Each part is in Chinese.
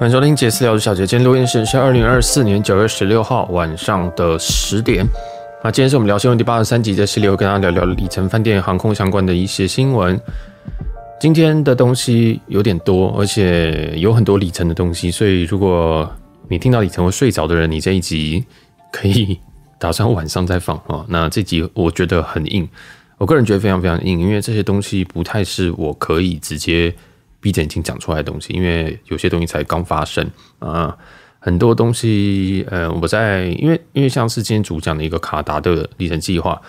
欢迎收听杰私聊的小杰。今天录音时间是二零二四年九月十六号晚上的十点。那今天是我们聊新闻第八十三集，在这里跟大家聊聊里程饭店航空相关的一些新闻。今天的东西有点多，而且有很多里程的东西，所以如果你听到里程会睡着的人，你这一集可以打算晚上再放啊。那这集我觉得很硬，我个人觉得非常非常硬，因为这些东西不太是我可以直接。闭着眼睛讲出来的东西，因为有些东西才刚发生啊，很多东西，呃，我在因为因为像是今天主讲的一个卡达的历程计划，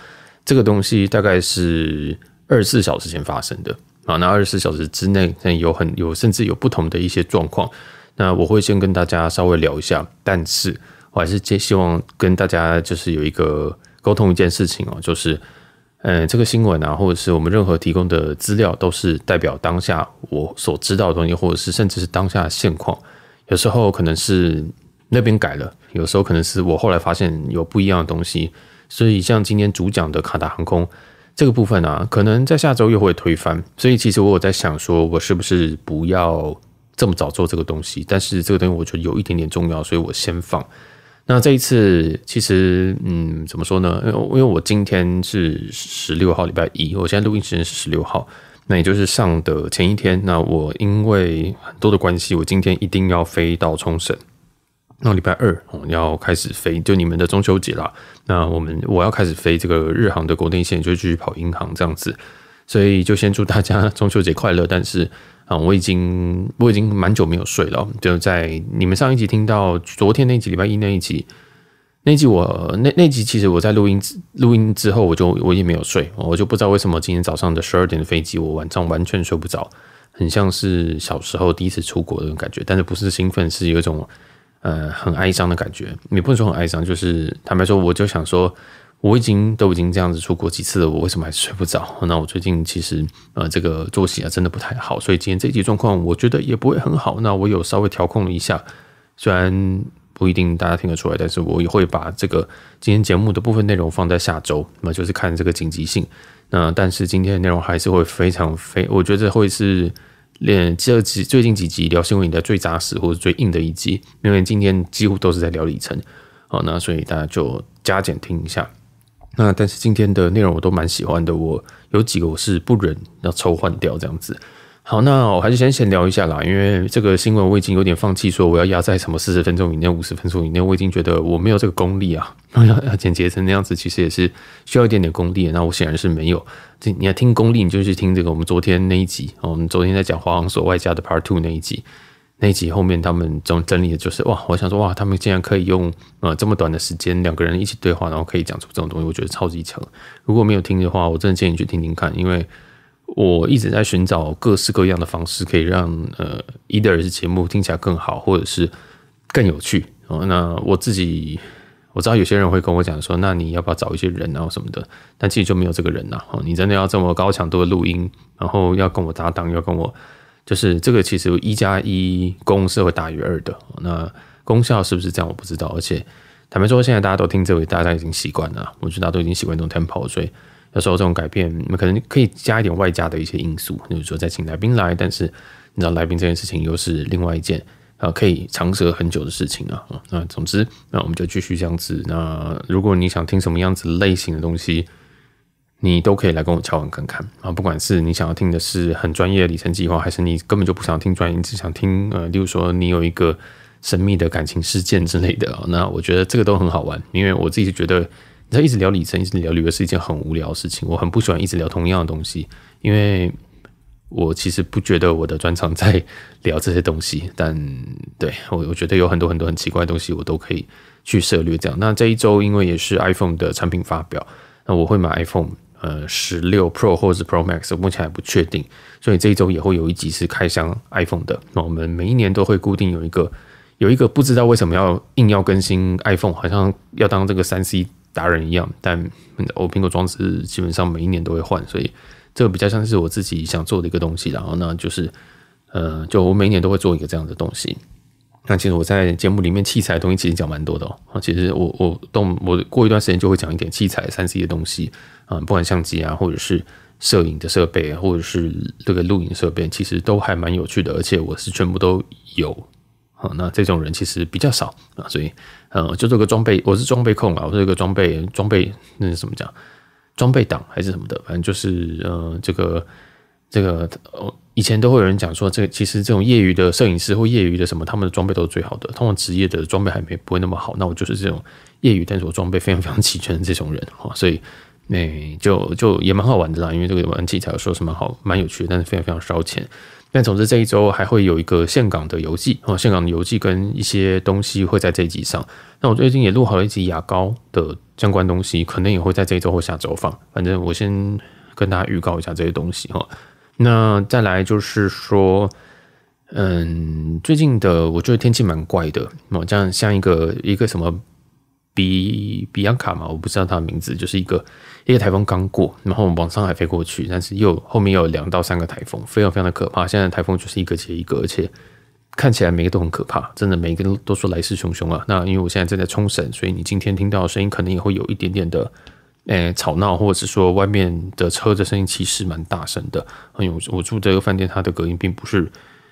这个东西大概是二十四小时前发生的啊，那二十四小时之内，那有很有甚至有不同的一些状况，那我会先跟大家稍微聊一下，但是我还是希希望跟大家就是有一个沟通一件事情哦，就是。嗯，这个新闻啊，或者是我们任何提供的资料，都是代表当下我所知道的东西，或者是甚至是当下现况。有时候可能是那边改了，有时候可能是我后来发现有不一样的东西。所以像今天主讲的卡达航空这个部分啊，可能在下周又会推翻。所以其实我有在想，说我是不是不要这么早做这个东西？但是这个东西我觉得有一点点重要，所以我先放。那这一次，其实，嗯，怎么说呢？因为因为我今天是十六号，礼拜一，我现在录音时间是十六号，那也就是上的前一天。那我因为很多的关系，我今天一定要飞到冲绳。那礼拜二，我要开始飞，就你们的中秋节了。那我们我要开始飞这个日航的国内线，就继续跑银行这样子。所以就先祝大家 中秋节快乐，但是。啊，我已经我已经蛮久没有睡了，就在你们上一集听到昨天那集，礼拜一那一集，那集我那那集其实我在录音录音之后我就我也没有睡，我就不知道为什么今天早上的十二点的飞机，我晚上完全睡不着，很像是小时候第一次出国的那种感觉，但是不是兴奋，是有一种呃很哀伤的感觉，也不能说很哀伤，就是坦白说，我就想说。我已经都已经这样子出国几次了，我为什么还是睡不着？那我最近其实呃这个作息啊真的不太好，所以今天这集状况我觉得也不会很好。那我有稍微调控了一下，虽然不一定大家听得出来，但是我也会把这个今天节目的部分内容放在下周，那就是看这个紧急性。那但是今天的内容还是会非常非，我觉得会是练这几最近几集聊新闻的最扎实或者最硬的一集，因为今天几乎都是在聊里程。好，那所以大家就加减听一下。那但是今天的内容我都蛮喜欢的，我有几个我是不忍要抽换掉这样子。好，那我还是先闲聊一下啦，因为这个新闻我已经有点放弃，说我要压在什么四十分钟以内、五十分钟以内，我已经觉得我没有这个功力啊。要要简洁成那样子，其实也是需要一点点功力，那我显然是没有。这你要听功力，你就去听这个我们昨天那一集，我们昨天在讲华航所外加的 Part Two 那一集。那一集后面他们整整理的就是哇，我想说哇，他们竟然可以用呃这么短的时间两个人一起对话，然后可以讲出这种东西，我觉得超级强。如果没有听的话，我真的建议你去听听看，因为我一直在寻找各式各样的方式，可以让呃伊德尔的节目听起来更好，或者是更有趣。哦，那我自己我知道有些人会跟我讲说，那你要不要找一些人啊什么的？但其实就没有这个人呐。哦，你真的要这么高强度的录音，然后要跟我搭档，要跟我。就是这个，其实一加一功是会大于二的。那功效是不是这样？我不知道。而且坦白说，现在大家都听这位，大家已经习惯了，我觉得大家都已经习惯这种 tempo，所以有时候这种改变，可能可以加一点外加的一些因素，比如说再请来宾来。但是你知道，来宾这件事情又是另外一件啊，可以长舌很久的事情啊。那总之，那我们就继续这样子。那如果你想听什么样子类型的东西？你都可以来跟我敲碗看看啊！不管是你想要听的是很专业的里程计划，还是你根本就不想听专业，你只想听呃，例如说你有一个神秘的感情事件之类的那我觉得这个都很好玩，因为我自己觉得在一直聊里程，一直聊旅游是一件很无聊的事情，我很不喜欢一直聊同样的东西，因为我其实不觉得我的专长在聊这些东西，但对我我觉得有很多很多很奇怪的东西，我都可以去涉略这样。那这一周因为也是 iPhone 的产品发表，那我会买 iPhone。呃，十六 Pro 或者 Pro Max，目前还不确定，所以这一周也会有一集是开箱 iPhone 的。那我们每一年都会固定有一个，有一个不知道为什么要硬要更新 iPhone，好像要当这个三 C 达人一样。但我苹果装置基本上每一年都会换，所以这个比较像是我自己想做的一个东西。然后呢，就是呃，就我每年都会做一个这样的东西。那其实我在节目里面器材的东西其实讲蛮多的哦。啊，其实我我动我过一段时间就会讲一点器材三 C 的东西啊，不管相机啊，或者是摄影的设备，或者是这个录影设备，其实都还蛮有趣的。而且我是全部都有。好，那这种人其实比较少啊，所以呃，就这个装备，我是装备控啊，我是一个装备装备那是怎么讲？装备党还是什么的，反正就是呃，这个这个呃。以前都会有人讲说，这个其实这种业余的摄影师或业余的什么，他们的装备都是最好的，通常职业的装备还没不会那么好。那我就是这种业余，但是我装备非常非常齐全的这种人哈。所以那就就也蛮好玩的啦，因为这个玩器材说是蛮好蛮有趣的，但是非常非常烧钱。但总之这一周还会有一个线港的游记哦，香港的游记跟一些东西会在这集上。那我最近也录好了一集牙膏的相关东西，可能也会在这一周或下周放。反正我先跟大家预告一下这些东西哈。那再来就是说，嗯，最近的我觉得天气蛮怪的，哦，这样像一个一个什么比比安卡嘛，我不知道它的名字，就是一个一个台风刚过，然后往上海飞过去，但是又后面又有两到三个台风，非常非常的可怕。现在台风就是一个接一个，而且看起来每个都很可怕，真的每一个都说来势汹汹啊。那因为我现在正在冲绳，所以你今天听到的声音可能也会有一点点的。呃，吵闹，或者是说外面的车的声音其实蛮大声的。很有我住这个饭店，它的隔音并不是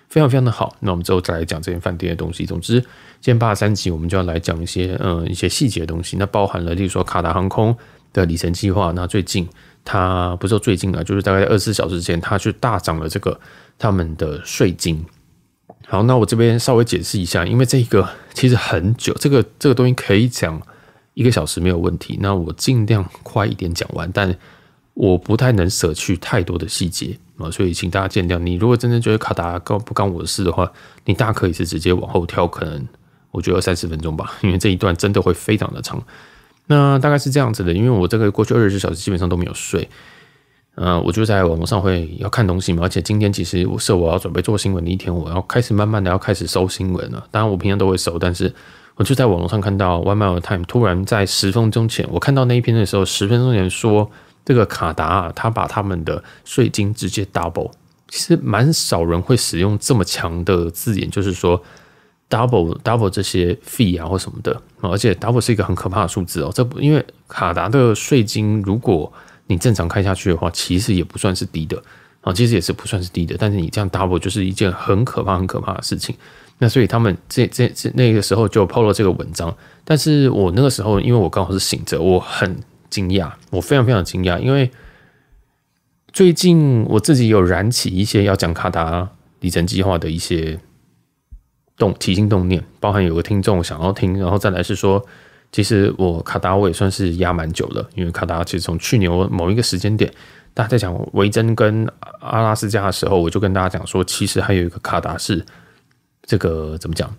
非常非常的好。那我们之后再来讲这间饭店的东西。总之，今天把三集我们就要来讲一些，嗯，一些细节的东西。那包含了，例如说卡达航空的里程计划。那最近，它不是说最近啊，就是大概二十四小时前，它去大涨了这个他们的税金。好，那我这边稍微解释一下，因为这个其实很久，这个这个东西可以讲。一个小时没有问题，那我尽量快一点讲完，但我不太能舍去太多的细节啊，所以请大家见谅。你如果真正觉得卡达干不干我的事的话，你大可以是直接往后跳，可能我觉得三十分钟吧，因为这一段真的会非常的长。那大概是这样子的，因为我这个过去二十小时基本上都没有睡，嗯，我就在网络上会要看东西嘛，而且今天其实我是我要准备做新闻的一天，我要开始慢慢的要开始收新闻了。当然我平常都会收，但是。我就在网络上看到，外卖的 Time 突然在十分钟前，我看到那一篇的时候，十分钟前说这个卡达啊，他把他们的税金直接 double，其实蛮少人会使用这么强的字眼，就是说 double double 这些 fee 啊或什么的，而且 double 是一个很可怕的数字哦。这不因为卡达的税金，如果你正常开下去的话，其实也不算是低的啊，其实也是不算是低的，但是你这样 double 就是一件很可怕、很可怕的事情。那所以他们这这这那个时候就抛了这个文章，但是我那个时候因为我刚好是醒着，我很惊讶，我非常非常惊讶，因为最近我自己有燃起一些要讲卡达里程计划的一些动起心动念，包含有个听众想要听，然后再来是说，其实我卡达我也算是压蛮久了，因为卡达其实从去年某一个时间点，大家在讲维珍跟阿拉斯加的时候，我就跟大家讲说，其实还有一个卡达是。这个怎么讲？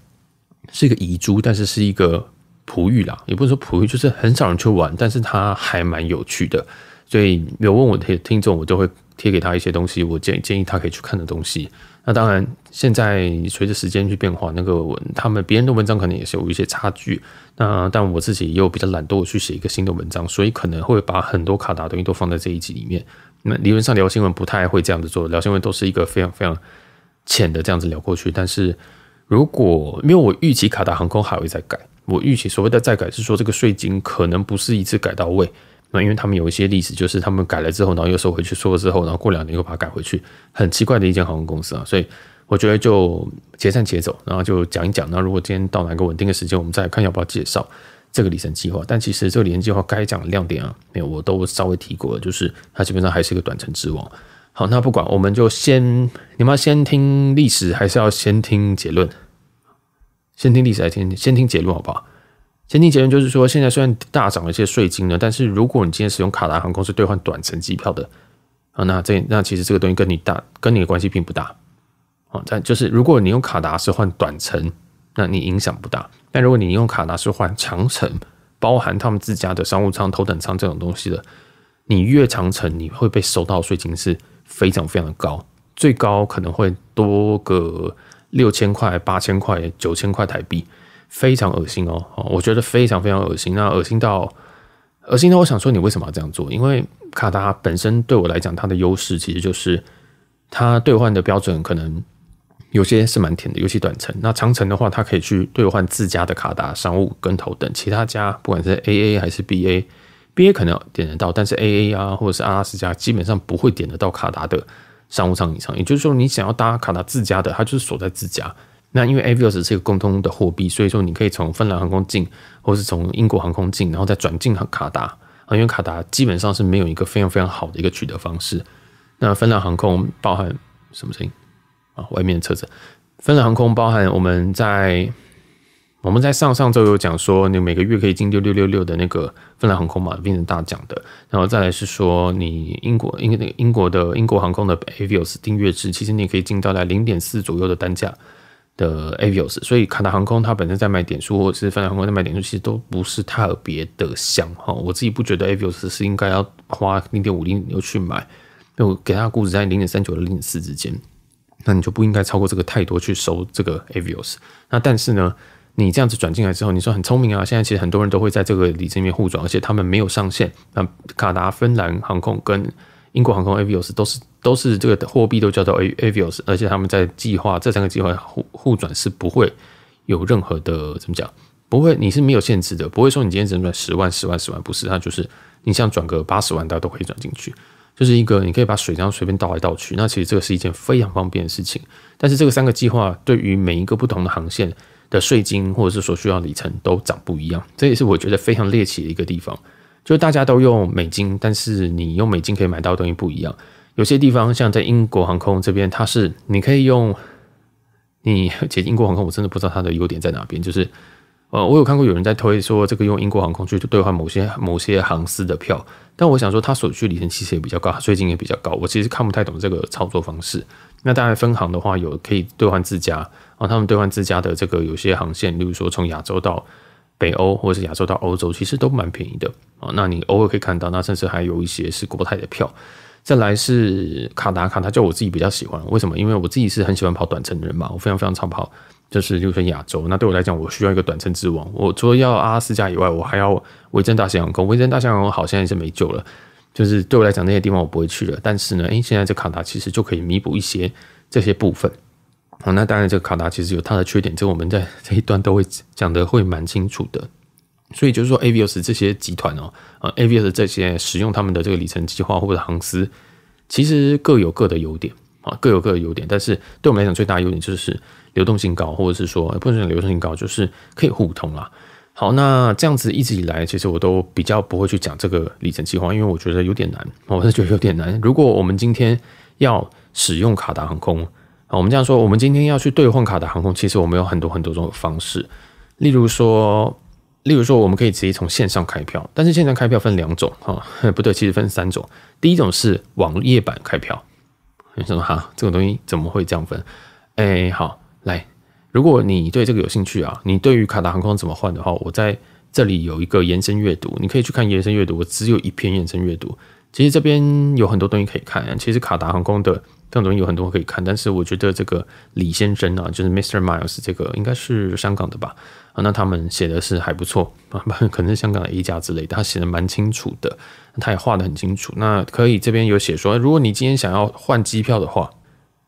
是一个遗珠，但是是一个璞玉啦，也不是说璞玉，就是很少人去玩，但是它还蛮有趣的。所以有问我的听众，我都会贴给他一些东西，我建建议他可以去看的东西。那当然，现在随着时间去变化，那个他们别人的文章可能也是有一些差距。那但我自己也有比较懒惰去写一个新的文章，所以可能会把很多卡达东西都放在这一集里面。那理论上聊新闻不太会这样子做，聊新闻都是一个非常非常浅的这样子聊过去，但是。如果因为我预期卡达航空还会再改，我预期所谓的再改是说这个税金可能不是一次改到位，那因为他们有一些例子，就是他们改了之后，然后又收回去，收了之后，然后过两年又把它改回去，很奇怪的一间航空公司啊，所以我觉得就结散结走，然后就讲一讲，那如果今天到哪个稳定的时间，我们再看要不要介绍这个里程计划。但其实这个程计划该讲的亮点啊，没有我都稍微提过了，就是它基本上还是一个短程之王。好，那不管我们就先，你们要先听历史还是要先听结论？先听历史，还是先先听结论？好不好？先听结论就是说，现在虽然大涨了一些税金了，但是如果你今天使用卡达航空是兑换短程机票的，啊，那这那其实这个东西跟你大跟你的关系并不大啊。但就是如果你用卡达是换短程，那你影响不大。但如果你用卡达是换长程，包含他们自家的商务舱、头等舱这种东西的，你越长程你会被收到税金是。非常非常的高，最高可能会多个六千块、八千块、九千块台币，非常恶心哦！我觉得非常非常恶心，那恶心到恶心到，我想说你为什么要这样做？因为卡达本身对我来讲，它的优势其实就是它兑换的标准可能有些是蛮甜的，尤其短程。那长程的话，它可以去兑换自家的卡达商务跟头等，其他家不管是 AA 还是 BA。B A 可能点得到，但是 A A 啊，或者是阿拉斯加基本上不会点得到卡达的商务舱以上。也就是说，你想要搭卡达自家的，它就是锁在自家。那因为 A V O S 是一个共通的货币，所以说你可以从芬兰航空进，或是从英国航空进，然后再转进卡卡达。因为卡达基本上是没有一个非常非常好的一个取得方式。那芬兰航空包含什么声音啊？外面的车子。芬兰航空包含我们在。我们在上上周有讲说，你每个月可以进六六六六的那个芬兰航空嘛变成大奖的，然后再来是说，你英国英那个英国的英国航空的 Avios 订阅制，其实你可以进到在零点四左右的单价的 Avios。所以，卡达航空它本身在卖点数，或是芬兰航空在卖点数，其实都不是特别的香哈。我自己不觉得 Avios 是应该要花零点五零又去买，我给它的估值在零点三九、零点四之间，那你就不应该超过这个太多去收这个 Avios。那但是呢？你这样子转进来之后，你说很聪明啊！现在其实很多人都会在这个里边互转，而且他们没有上限。那卡达、芬兰航空跟英国航空 A V O S 都是都是这个货币，都叫做 A V O S，而且他们在计划这三个计划互互转是不会有任何的怎么讲？不会，你是没有限制的，不会说你今天只能转十万、十万、十万，不是，它就是你想转个八十万，大家都可以转进去。就是一个你可以把水这样随便倒来倒去，那其实这个是一件非常方便的事情。但是这个三个计划对于每一个不同的航线。的税金或者是所需要里程都涨不一样，这也是我觉得非常猎奇的一个地方。就是大家都用美金，但是你用美金可以买到的东西不一样。有些地方像在英国航空这边，它是你可以用你且英国航空我真的不知道它的优点在哪边。就是呃，我有看过有人在推说这个用英国航空去兑换某些某些航司的票，但我想说它所需里程其实也比较高，税金也比较高。我其实看不太懂这个操作方式。那大概分行的话，有可以兑换自家。啊，他们兑换自家的这个有些航线，例如说从亚洲到北欧，或者是亚洲到欧洲，其实都蛮便宜的啊。那你偶尔可以看到，那甚至还有一些是国泰的票。再来是卡达，卡达就我自己比较喜欢，为什么？因为我自己是很喜欢跑短程的人嘛，我非常非常常跑，就是就是亚洲。那对我来讲，我需要一个短程之王。我除了要阿拉斯加以外，我还要维珍大西洋空。维珍大西洋空好像也是没救了，就是对我来讲那些地方我不会去了。但是呢，诶，现在这卡达其实就可以弥补一些这些部分。好，那当然，这个卡达其实有它的缺点，这我们在这一段都会讲的，会蛮清楚的。所以就是说，A V O S 这些集团哦，啊，A V O S 这些使用他们的这个里程计划或者航司，其实各有各的优点啊，各有各的优点。但是对我们来讲，最大的优点就是流动性高，或者是说不能讲流动性高，就是可以互通啦。好，那这样子一直以来，其实我都比较不会去讲这个里程计划，因为我觉得有点难，我是觉得有点难。如果我们今天要使用卡达航空，我们这样说，我们今天要去兑换卡的航空，其实我们有很多很多种方式，例如说，例如说，我们可以直接从线上开票，但是线上开票分两种，哈，不对，其实分三种，第一种是网页版开票，你说哈，这个东西怎么会这样分？哎，好，来，如果你对这个有兴趣啊，你对于卡达航空怎么换的话，我在这里有一个延伸阅读，你可以去看延伸阅读，我只有一篇延伸阅读，其实这边有很多东西可以看，其实卡达航空的。这种有很多可以看，但是我觉得这个李先生啊，就是 Mr. Miles 这个应该是香港的吧？啊，那他们写的是还不错啊，可能香港的 A 加之类，他写的蛮清楚的，他也画的很清楚。那可以这边有写说，如果你今天想要换机票的话，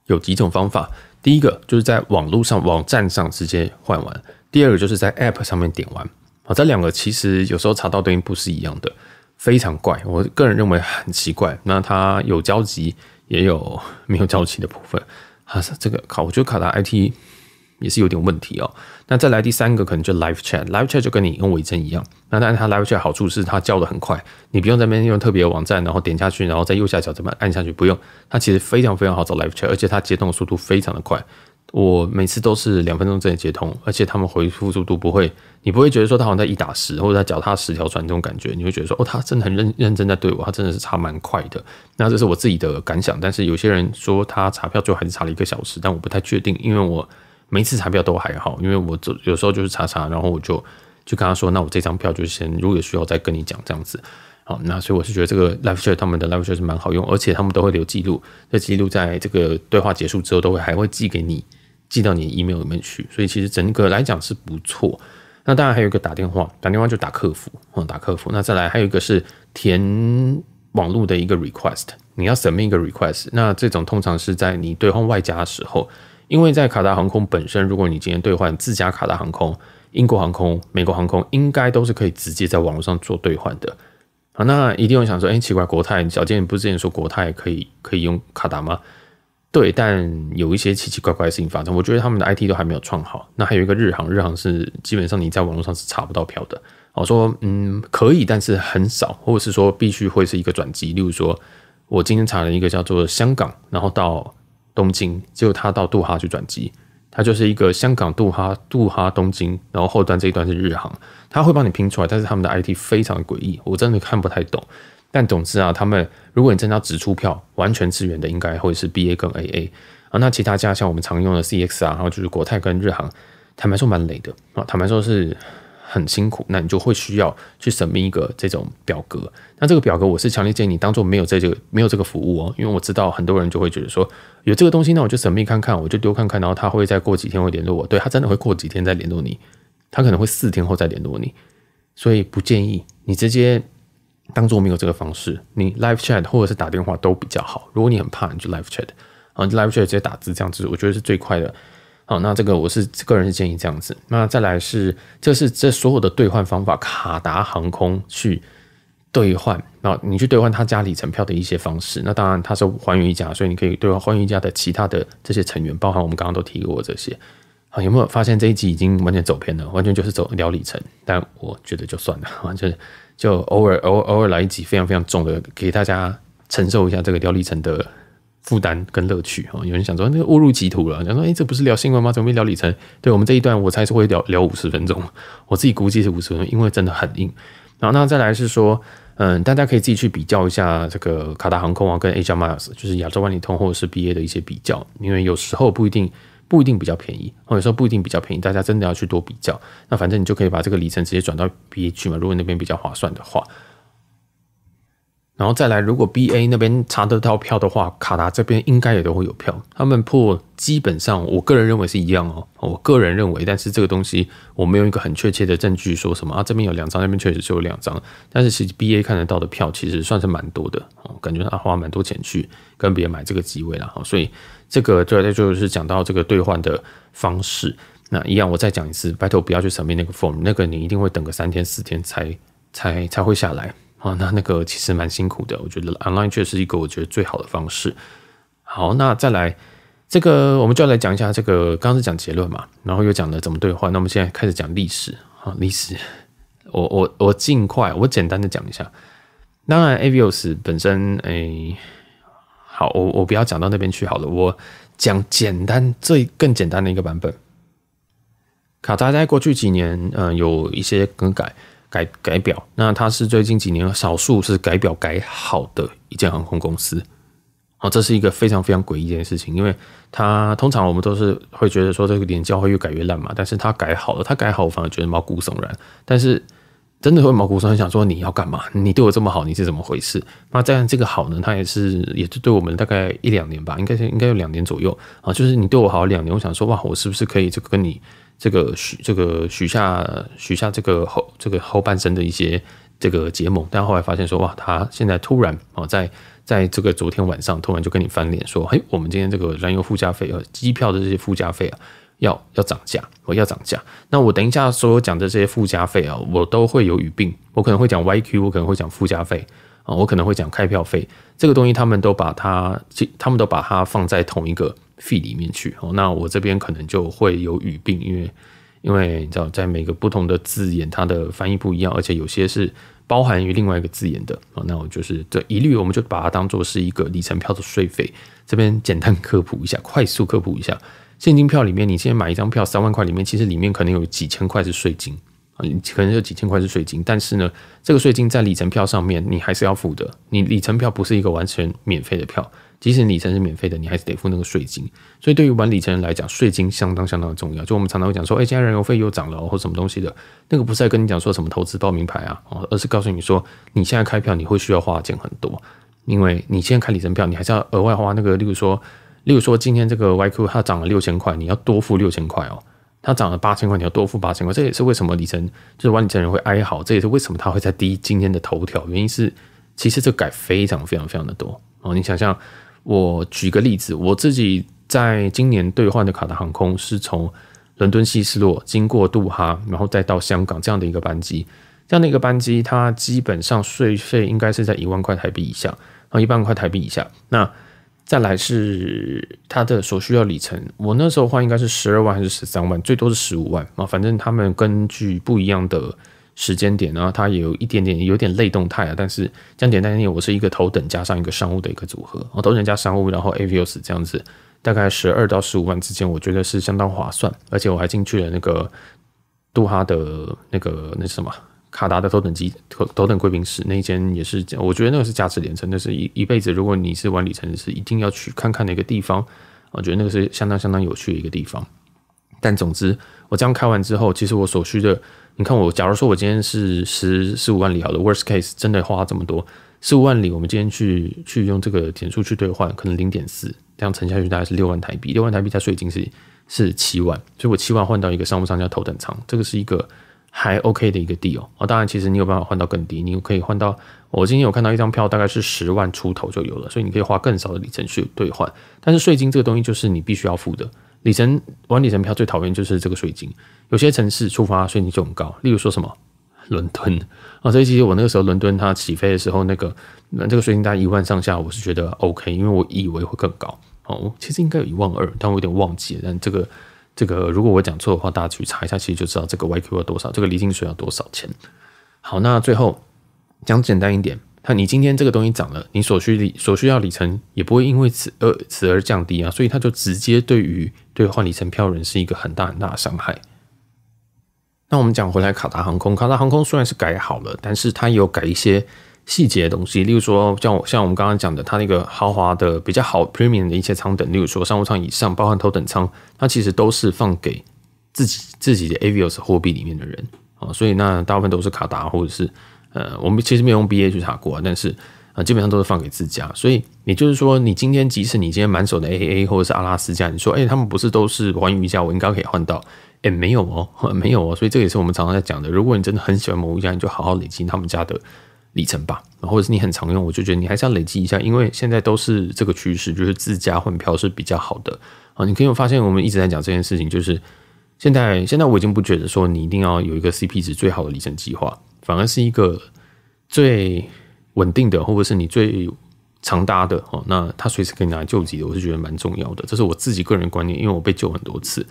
有几种方法。第一个就是在网络上网站上直接换完，第二个就是在 App 上面点完。啊，这两个其实有时候查到对应不是一样的，非常怪。我个人认为很奇怪。那他有交集。也有 没有交齐的部分，哈，这个考我觉得考到 IT 也是有点问题哦。那再来第三个可能就 Live Chat，Live Chat 就跟你用微针一样。那但它 Live Chat 好处是它叫的很快，你不用在那边用特别网站，然后点下去，然后在右下角怎么按下去不用。它其实非常非常好找 Live Chat，而且它接通的速度非常的快。我每次都是两分钟之内接通，而且他们回复速度不会，你不会觉得说他好像在一打十或者在脚踏十条船这种感觉，你会觉得说哦，他真的很认认真在对我，他真的是查蛮快的。那这是我自己的感想，但是有些人说他查票就还是查了一个小时，但我不太确定，因为我每次查票都还好，因为我有有时候就是查查，然后我就就跟他说，那我这张票就先，如果有需要再跟你讲这样子。好，那所以我是觉得这个 l i v e c h a e 他们的 l i v e c h a e 是蛮好用，而且他们都会留记录，这记录在这个对话结束之后都会还会寄给你。寄到你 email 里面去，所以其实整个来讲是不错。那当然还有一个打电话，打电话就打客服嗯，打客服。那再来还有一个是填网络的一个 request，你要 submit 一个 request。那这种通常是在你兑换外加的时候，因为在卡达航空本身，如果你今天兑换自家卡达航空、英国航空、美国航空，应该都是可以直接在网络上做兑换的。好，那一定会想说，哎，奇怪，国泰小健不之前说国泰可以可以用卡达吗？对，但有一些奇奇怪怪的事情发生，我觉得他们的 IT 都还没有创好。那还有一个日航，日航是基本上你在网络上是查不到票的。我说，嗯，可以，但是很少，或者是说必须会是一个转机。例如说，我今天查了一个叫做香港，然后到东京，结果他到杜哈去转机，他就是一个香港杜哈杜哈东京，然后后端这一段是日航，他会帮你拼出来，但是他们的 IT 非常诡异，我真的看不太懂。但总之啊，他们如果你真的要直出票，完全支援的应该会是 B A 跟 A A 啊，那其他家像我们常用的 C X 啊，然后就是国泰跟日航，坦白说蛮累的啊，坦白说是很辛苦。那你就会需要去审明一个这种表格，那这个表格我是强烈建议你当做没有这个没有这个服务哦，因为我知道很多人就会觉得说有这个东西，那我就审明看看，我就丢看看，然后他会再过几天会联络我，对他真的会过几天再联络你，他可能会四天后再联络你，所以不建议你直接。当做没有这个方式，你 live chat 或者是打电话都比较好。如果你很怕，你就 live chat，啊，live chat 直接打字这样子，我觉得是最快的。好，那这个我是个人是建议这样子。那再来是，这是这所有的兑换方法，卡达航空去兑换。那你去兑换他家里程票的一些方式。那当然，他是还原一家，所以你可以兑换还原一家的其他的这些成员，包含我们刚刚都提过这些。啊，有没有发现这一集已经完全走偏了？完全就是走聊里程，但我觉得就算了，完全。就偶尔、偶偶尔来一集非常非常重的，给大家承受一下这个聊里程的负担跟乐趣有人想说那误入歧途了，想说哎，这不是聊新闻吗？怎么没聊里程？对我们这一段我猜是会聊聊五十分钟，我自己估计是五十分钟，因为真的很硬。然后那再来是说，嗯，大家可以自己去比较一下这个卡达航空啊跟 Air Miles，就是亚洲万里通或者是 BA 的一些比较，因为有时候不一定。不一定比较便宜，或者说不一定比较便宜，大家真的要去多比较。那反正你就可以把这个里程直接转到 B 去嘛，如果那边比较划算的话。然后再来，如果 B A 那边查得到票的话，卡达这边应该也都会有票。他们破基本上，我个人认为是一样哦。我个人认为，但是这个东西我没有一个很确切的证据说什么啊。这边有两张，那边确实是有两张，但是其实 B A 看得到的票其实算是蛮多的哦，感觉他花蛮多钱去跟别人买这个机位了哦，所以。这个对，那就是讲到这个兑换的方式。那一样，我再讲一次拜托 e 不要去省略那个 form，那个你一定会等个三天四天才才才会下来啊。那那个其实蛮辛苦的，我觉得 online 确实一个我觉得最好的方式。好，那再来这个，我们就要来讲一下这个，刚刚是讲结论嘛，然后又讲了怎么兑换，那我们现在开始讲历史啊，历史，我我我尽快，我简单的讲一下。当然，Avios 本身诶。好，我我不要讲到那边去好了，我讲简单最更简单的一个版本。卡扎在过去几年，嗯，有一些更改改改表，那它是最近几年少数是改表改好的一间航空公司。好，这是一个非常非常诡异一件事情，因为它通常我们都是会觉得说这个廉交会越改越烂嘛，但是它改好了，它改好反而觉得毛骨悚然，但是。真的会毛骨悚然，想说你要干嘛？你对我这么好，你是怎么回事？那这样这个好呢，他也是，也是对我们大概一两年吧，应该是应该有两年左右啊。就是你对我好两年，我想说哇，我是不是可以这个跟你这个许这个许下许下这个后这个后半生的一些这个结盟？但后来发现说哇，他现在突然啊，在在这个昨天晚上突然就跟你翻脸说，哎，我们今天这个燃油附加费啊，机票的这些附加费啊。要要涨价，我要涨价。那我等一下所有讲的这些附加费啊，我都会有语病。我可能会讲 YQ，我可能会讲附加费啊，我可能会讲开票费。这个东西他们都把它，他们都把它放在同一个 fee 里面去。哦，那我这边可能就会有语病，因为因为你知道，在每个不同的字眼，它的翻译不一样，而且有些是包含于另外一个字眼的。哦，那我就是这一律，我们就把它当做是一个里程票的税费。这边简单科普一下，快速科普一下。现金票里面，你现在买一张票三万块，里面其实里面可能有几千块是税金啊，可能有几千块是税金。但是呢，这个税金在里程票上面你还是要付的。你里程票不是一个完全免费的票，即使里程是免费的，你还是得付那个税金。所以对于玩里程来讲，税金相当相当重要。就我们常常会讲说，哎，现在燃油费又涨了，或什么东西的，那个不是在跟你讲说什么投资报名牌啊，而是告诉你说你现在开票你会需要花钱很多，因为你现在开里程票，你还是要额外花那个，例如说。例如说，今天这个 YQ 它涨了六千块，你要多付六千块哦。它涨了八千块，你要多付八千块。这也是为什么里程就是万里程人会哀嚎。这也是为什么它会在第今天的头条。原因是，其实这改非常非常非常的多哦。你想象，我举个例子，我自己在今年兑换的卡达航空是从伦敦希斯洛经过杜哈，然后再到香港这样的一个班机。这样的一个班机，它基本上税费应该是在一万块台币以下，啊，一万块台币以下。那再来是它的所需要里程，我那时候换应该是十二万还是十三万，最多是十五万啊。反正他们根据不一样的时间点然后它也有一点点有点类动态啊。但是这样单一点，我是一个头等加上一个商务的一个组合，哦，头等加商务，然后 A V O S 这样子，大概十二到十五万之间，我觉得是相当划算。而且我还进去了那个杜哈的那个那什么。卡达的头等机头头等贵宾室那间也是，我觉得那个是价值连城，那是一一辈子。如果你是玩里程，是一定要去看看的一个地方。我觉得那个是相当相当有趣的一个地方。但总之，我这样开完之后，其实我所需的，你看我，假如说我今天是十十五万里好了，worst case 真的花这么多十五万里，我们今天去去用这个点数去兑换，可能零点四这样乘下去，大概是六万台币。六万台币加税金是是七万，所以我七万换到一个商务舱叫头等舱，这个是一个。还 OK 的一个地哦，啊，当然其实你有办法换到更低，你可以换到。我今天有看到一张票，大概是十万出头就有了，所以你可以花更少的里程去兑换。但是税金这个东西就是你必须要付的。里程玩里程票最讨厌就是这个税金，有些城市出发税金就很高。例如说什么伦敦啊，所以其实我那个时候伦敦它起飞的时候那个那这个税金大概一万上下，我是觉得 OK，因为我以为会更高哦，其实应该有一万二，但我有点忘记了，但这个。这个如果我讲错的话，大家去查一下，其实就知道这个 YQ 要多少，这个离境税要多少钱。好，那最后讲简单一点，那你今天这个东西涨了，你所需里所需要里程也不会因为此而此而降低啊，所以它就直接对于兑换里程票人是一个很大很大的伤害。那我们讲回来，卡达航空，卡达航空虽然是改好了，但是它有改一些。细节的东西，例如说像像我们刚刚讲的，它那个豪华的比较好 premium 的一些舱等，例如说商务舱以上，包含头等舱，它其实都是放给自己自己的 Avios 货币里面的人啊，所以那大部分都是卡达或者是呃，我们其实没有用 BA 去查过啊，但是啊，基本上都是放给自家，所以也就是说，你今天即使你今天满手的 AA 或者是阿拉斯加，你说哎，他们不是都是寰宇家，我应该可以换到，哎，没有哦，没有哦，所以这也是我们常常在讲的，如果你真的很喜欢某一家，你就好好累积他们家的。里程吧，然后或者是你很常用，我就觉得你还是要累积一下，因为现在都是这个趋势，就是自家换票是比较好的啊。你可以发现，我们一直在讲这件事情，就是现在现在我已经不觉得说你一定要有一个 CP 值最好的里程计划，反而是一个最稳定的，或者是你最常搭的哦。那他随时可以拿来救急，的，我是觉得蛮重要的。这是我自己个人观念，因为我被救很多次，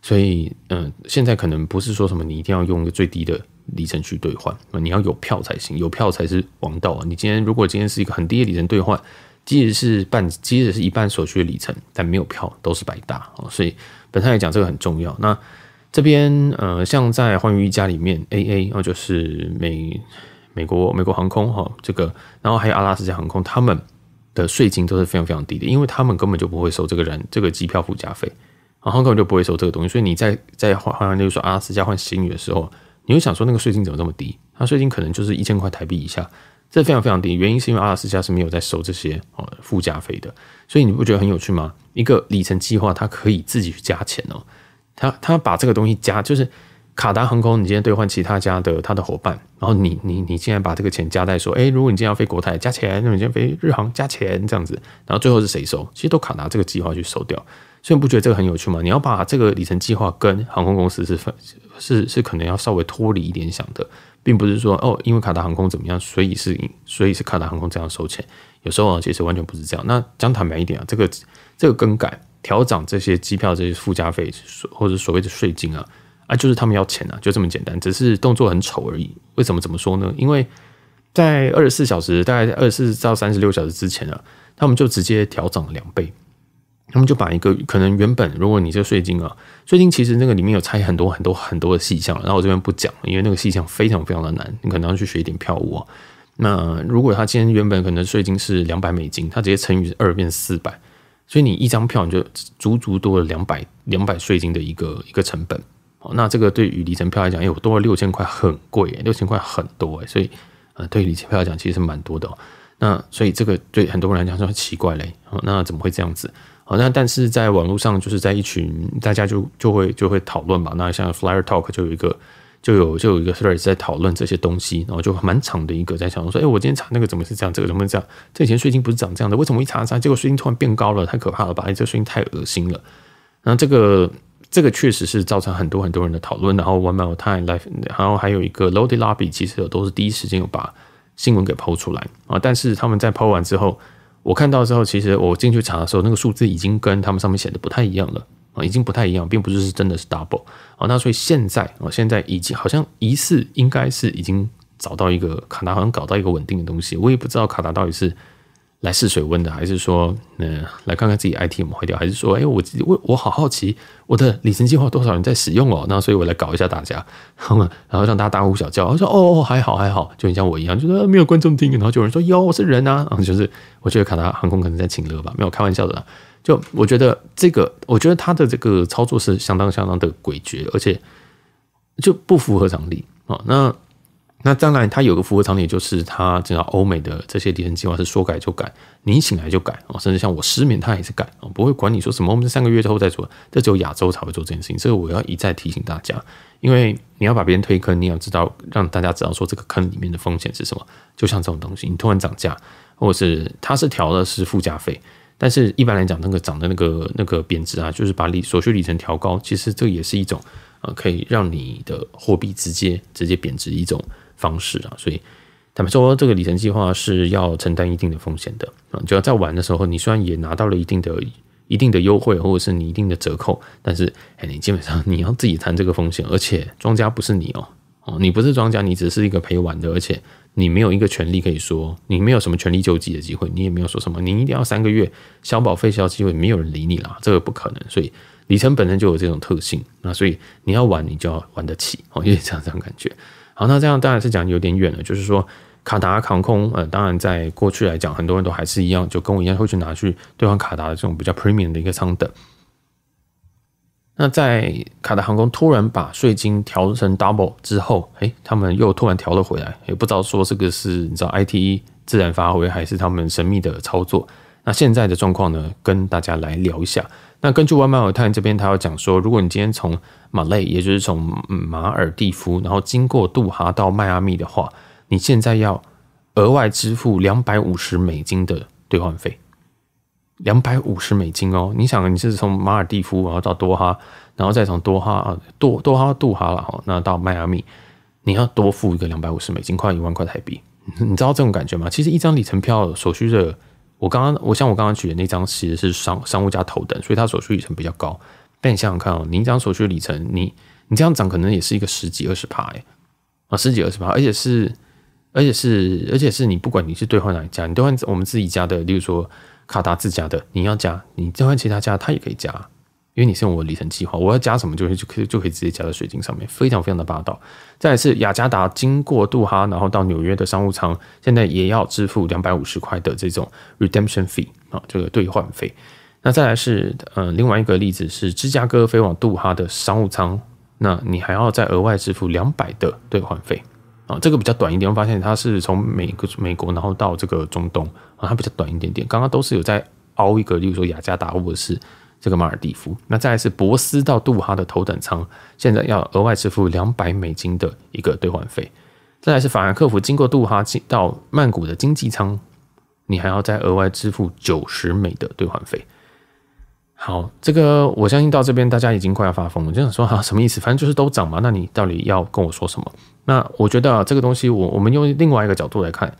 所以嗯，现在可能不是说什么你一定要用一个最低的。里程去兑换你要有票才行，有票才是王道啊！你今天如果今天是一个很低的里程兑换，即使是半，即使是一半所需的里程，但没有票都是白搭哦。所以，本身来讲，这个很重要。那这边呃，像在欢运一家里面，AA 哦，就是美美国美国航空哈，这个，然后还有阿拉斯加航空，他们的税金都是非常非常低的，因为他们根本就不会收这个人这个机票附加费，航空根本就不会收这个东西。所以你在在换，就是说阿拉斯加换新宇的时候。你会想说那个税金怎么这么低？它税金可能就是一千块台币以下，这非常非常低。原因是因为阿拉斯加是没有在收这些哦附加费的，所以你不觉得很有趣吗？一个里程计划，它可以自己去加钱哦。它它把这个东西加，就是卡达航空，你今天兑换其他家的它的伙伴，然后你你你现在把这个钱加在说，哎，如果你今天要飞国泰加钱，那你今天飞日航加钱这样子，然后最后是谁收？其实都卡达这个计划去收掉。所以不觉得这个很有趣吗？你要把这个里程计划跟航空公司是分是是可能要稍微脱离一点想的，并不是说哦，因为卡达航空怎么样，所以是所以是卡达航空这样收钱。有时候其实完全不是这样。那讲坦白一点啊，这个这个更改、调整这些机票这些附加费或者所谓的税金啊啊，就是他们要钱啊，就这么简单，只是动作很丑而已。为什么怎么说呢？因为在二十四小时，大概在二十四到三十六小时之前啊，他们就直接调整了两倍。他们就把一个可能原本，如果你这税金啊，税金其实那个里面有拆很多很多很多的细项，然后我这边不讲，因为那个细项非常非常的难，你可能要去学一点票务啊。那如果他今天原本可能税金是两百美金，他直接乘以二变四百，所以你一张票你就足足多了两百两百税金的一个一个成本。哦，那这个对于里程票来讲，哎，我多了六千块，很贵，六千块很多所以呃，对里程票来讲，其实是蛮多的。那所以这个对很多人来讲就很奇怪嘞。哦，那怎么会这样子？好，那但是在网络上，就是在一群大家就就会就会讨论吧。那像 Flyer Talk 就有一个，就有就有一个 Thread 在讨论这些东西，然后就蛮长的一个在想说，哎，我今天查那个怎么是这样，这个怎么是这样？这以前税金不是长这样的，为什么一查查，结果税金突然变高了，太可怕了吧？哎，这税金太恶心了。那这个这个确实是造成很多很多人的讨论。然后 One More Time Life，然后还有一个 Lodi a Lobby，其实也都是第一时间有把新闻给抛出来啊。但是他们在抛完之后。我看到之后，其实我进去查的时候，那个数字已经跟他们上面写的不太一样了啊，已经不太一样，并不是真的是 double 啊。那所以现在啊，现在已经好像疑似应该是已经找到一个卡达，好像搞到一个稳定的东西，我也不知道卡达到底是。来试水温的，还是说，嗯，来看看自己 IT 有有坏掉，还是说，哎，我我我好好奇，我的里程计划多少人在使用哦？那所以我来搞一下大家，好吗？然后让大家大呼小叫，说哦，还好还好，就很像我一样，就是没有观众听，然后就有人说哟，我是人啊，啊，就是我觉得卡达航空可能在请乐吧，没有开玩笑的，就我觉得这个，我觉得他的这个操作是相当相当的诡谲，而且就不符合常理啊，那。那当然，它有个符合场景，就是它只要欧美的这些里程计划是说改就改，你一醒来就改，甚至像我失眠，它也是改，不会管你说什么，我们三个月之后再做。这只有亚洲才会做这件事情，所以我要一再提醒大家，因为你要把别人推坑，你要知道让大家知道说这个坑里面的风险是什么。就像这种东西，你突然涨价，或者是它是调的是附加费，但是一般来讲，那个涨的那个那个贬值啊，就是把里所需里程调高，其实这也是一种呃，可以让你的货币直接直接贬值一种。方式啊，所以他们说这个里程计划是要承担一定的风险的啊，就要在玩的时候，你虽然也拿到了一定的、一定的优惠或者是你一定的折扣，但是哎，你基本上你要自己担这个风险，而且庄家不是你哦哦，你不是庄家，你只是一个陪玩的，而且你没有一个权利可以说，你没有什么权利救济的机会，你也没有说什么，你一定要三个月消保费消机会，没有人理你了，这个不可能。所以里程本身就有这种特性，那所以你要玩，你就要玩得起哦，因为这样这种感觉。啊，那这样当然是讲有点远了。就是说，卡达航空，呃，当然在过去来讲，很多人都还是一样，就跟我一样会去拿去兑换卡达的这种比较 premium 的一个舱等。那在卡达航空突然把税金调成 double 之后，诶，他们又突然调了回来，也不知道说这个是你知道 ITE 自然发挥，还是他们神秘的操作。那现在的状况呢？跟大家来聊一下。那根据外卖和碳这边，他要讲说，如果你今天从马累，也就是从马尔蒂夫，然后经过杜哈到迈阿密的话，你现在要额外支付两百五十美金的兑换费。两百五十美金哦，你想你是从马尔蒂夫，然后到多哈，然后再从多哈啊多多哈杜哈了，那到迈阿密，你要多付一个两百五十美金，快一万块台币，你知道这种感觉吗？其实一张里程票所需的。我刚刚，我像我刚刚举的那张其实是商商务加头等，所以它所需里程比较高。但你想想看哦，你这张所需里程，你你这样涨可能也是一个十几二十趴哎啊，十几二十趴，而且是而且是而且是你不管你是兑换哪一家，你兑换我们自己家的，例如说卡达自家的，你要加，你兑换其他家，它也可以加。因为你是用我的里程计划，我要加什么就是就可以就可以直接加在水晶上面，非常非常的霸道。再来是雅加达经过杜哈，然后到纽约的商务舱，现在也要支付两百五十块的这种 redemption fee 啊，这个兑换费。那再来是呃，另外一个例子是芝加哥飞往杜哈的商务舱，那你还要再额外支付两百的兑换费啊，这个比较短一点，我发现它是从美国美国然后到这个中东啊，它比较短一点点。刚刚都是有在凹一个，例如说雅加达或者是。这个马尔蒂夫，那再是博斯到杜哈的头等舱，现在要额外支付两百美金的一个兑换费；再来是法兰克福经过杜哈进到曼谷的经济舱，你还要再额外支付九十美的兑换费。好，这个我相信到这边大家已经快要发疯了，就想说哈什么意思？反正就是都涨嘛，那你到底要跟我说什么？那我觉得这个东西，我我们用另外一个角度来看，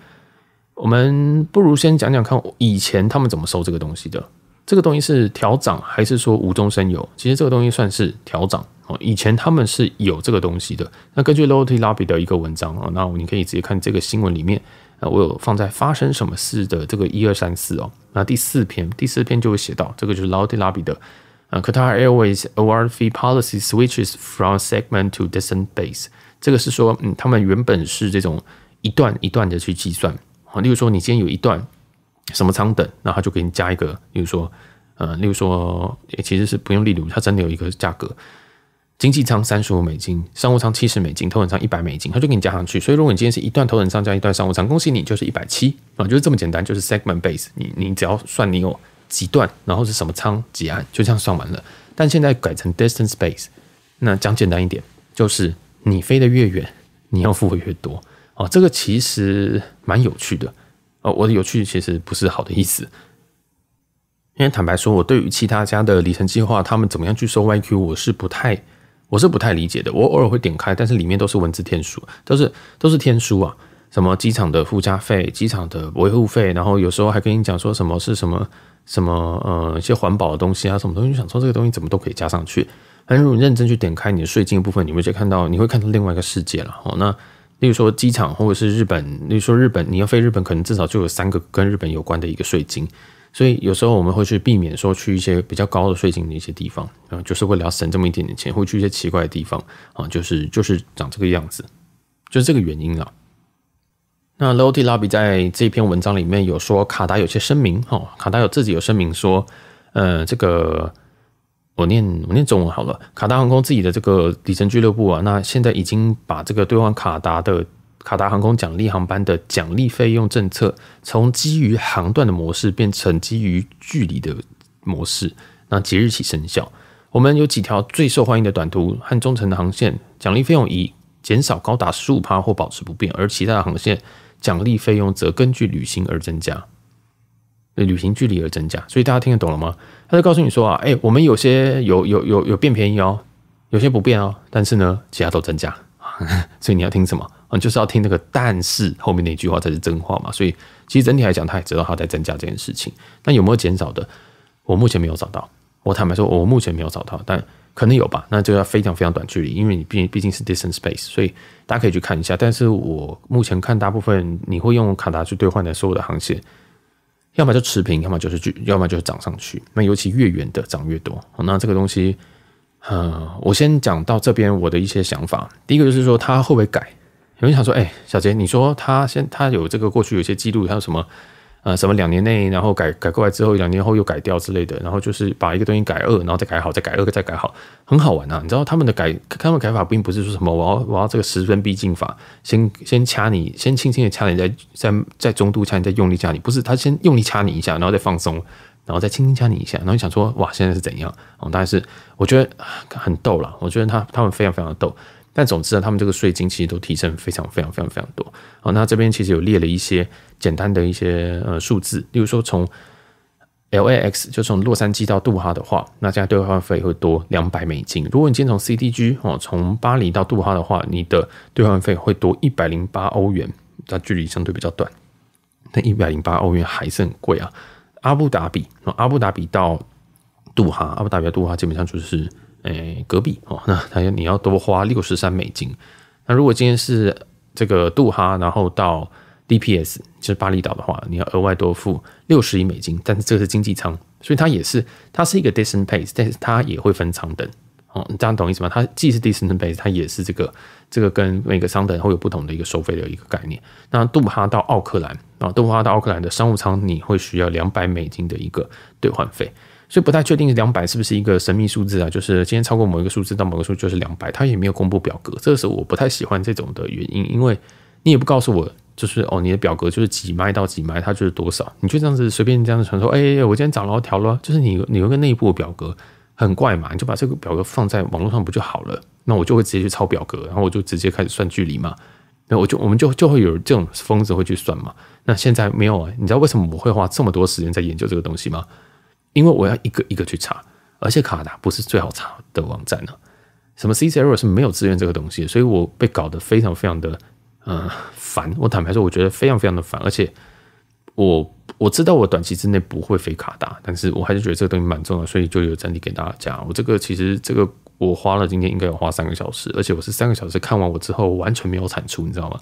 我们不如先讲讲看以前他们怎么收这个东西的。这个东西是调涨还是说无中生有？其实这个东西算是调涨哦。以前他们是有这个东西的。那根据 l o t t y Lobby 的一个文章哦，那你可以直接看这个新闻里面啊，我有放在发生什么事的这个一二三四哦。那第四篇，第四篇就会写到这个就是 l o t t y Lobby 的，呃 c a t a r a i r w a y s OR fee policy switches from segment to d i s t a n t base。这个是说，嗯，他们原本是这种一段一段的去计算啊，例如说你今天有一段。什么舱等，然后他就给你加一个，例如说，呃，例如说，其实是不用例如，它真的有一个价格，经济舱三十五美金，商务舱七十美金，头等舱一百美金，他就给你加上去。所以如果你今天是一段头等舱加一段商务舱，恭喜你就是一百七啊，就是这么简单，就是 segment base。你你只要算你有几段，然后是什么仓几按，就这样算完了。但现在改成 distance base，那讲简单一点，就是你飞得越远，你要付的越多哦。这个其实蛮有趣的。哦，我的有趣其实不是好的意思，因为坦白说，我对于其他家的里程计划，他们怎么样去收 YQ，我是不太，我是不太理解的。我偶尔会点开，但是里面都是文字天书，都是都是天书啊，什么机场的附加费、机场的维护费，然后有时候还跟你讲说什么是什么什么呃一些环保的东西啊，什么东西，想说这个东西怎么都可以加上去。但果你认真去点开你的税金部分，你会看到，你会看到另外一个世界了哦，那。例如说机场，或者是日本。例如说日本，你要飞日本，可能至少就有三个跟日本有关的一个税金。所以有时候我们会去避免说去一些比较高的税金的一些地方啊，就是为了要省这么一点点钱，会去一些奇怪的地方啊，就是就是长这个样子，就是这个原因啊。那 l o 罗蒂拉比在这篇文章里面有说，卡达有些声明哈，卡达有自己有声明说，呃，这个。我念我念中文好了。卡达航空自己的这个里程俱乐部啊，那现在已经把这个兑换卡达的卡达航空奖励航班的奖励费用政策，从基于航段的模式变成基于距离的模式。那即日起生效。我们有几条最受欢迎的短途和中程的航线，奖励费用以减少高达十五趴或保持不变，而其他的航线奖励费用则根据旅行而增加，对旅行距离而增加。所以大家听得懂了吗？他就告诉你说啊，哎，我们有些有有有有变便宜哦，有些不变哦，但是呢，其他都增加，所以你要听什么？嗯，就是要听那个“但是”后面那句话才是真话嘛。所以其实整体来讲，他也知道他在增加这件事情。那有没有减少的？我目前没有找到。我坦白说，我目前没有找到，但可能有吧。那就要非常非常短距离，因为你毕毕竟是 d i s t a n e space，所以大家可以去看一下。但是我目前看大部分你会用卡达去兑换的所有的航线。要么就持平，要么就是巨，要么就是涨上去。那尤其越远的涨越多。那这个东西，呃，我先讲到这边我的一些想法。第一个就是说它会不会改？有人想说，哎，小杰，你说他先，他有这个过去有些记录，他有什么？呃，什么两年内，然后改改过来之后，两年后又改掉之类的，然后就是把一个东西改二，然后再改好，再改二再改好，很好玩啊！你知道他们的改，他们改法并不是说什么，我要我要这个十分逼近法，先先掐你，先轻轻的掐你，再再再中度掐你，再用力掐你，不是他先用力掐你一下，然后再放松，然后再轻轻掐你一下，然后你想说哇，现在是怎样？哦，但是我觉得很逗了，我觉得他他们非常非常的逗。但总之呢，他们这个税金其实都提升非常非常非常非常多。好，那这边其实有列了一些简单的一些呃数字，例如说从 LAX 就从洛杉矶到杜哈的话，那这样兑换费会多两百美金。如果你今天从 CTG 哦，从巴黎到杜哈的话，你的兑换费会多一百零八欧元。那距离相对比较短，那一百零八欧元还是很贵啊。阿布达比，那阿布达比到杜哈，阿布达比到杜哈基本上就是。诶，隔壁哦，那他说你要多花六十三美金。那如果今天是这个杜哈，然后到 DPS 就是巴厘岛的话，你要额外多付六十亿美金。但是这个是经济舱，所以它也是它是一个 d i s c o n t p a c e 但是它也会分舱等哦。你这样懂意思吗？它既是 d i s c o n t p a c e 它也是这个这个跟每个商等会有不同的一个收费的一个概念。那杜哈到奥克兰啊，杜哈到奥克兰的商务舱，你会需要两百美金的一个兑换费。所以不太确定两百是不是一个神秘数字啊？就是今天超过某一个数字到某个数就是两百，他也没有公布表格。这个时候我不太喜欢这种的原因，因为你也不告诉我，就是哦你的表格就是几麦到几麦，它就是多少，你就这样子随便这样子传说。哎，我今天涨了条了，就是你你有个内部表格，很怪嘛？你就把这个表格放在网络上不就好了？那我就会直接去抄表格，然后我就直接开始算距离嘛。那我就我们就就会有这种疯子会去算嘛。那现在没有啊？你知道为什么我会花这么多时间在研究这个东西吗？因为我要一个一个去查，而且卡达不是最好查的网站呢。什么 C C R 是没有资源这个东西，所以我被搞得非常非常的呃烦。我坦白说，我觉得非常非常的烦。而且我我知道我短期之内不会飞卡达，但是我还是觉得这个东西蛮重要，所以就有整理给大家讲。我这个其实这个我花了今天应该有花三个小时，而且我是三个小时看完我之后完全没有产出，你知道吗？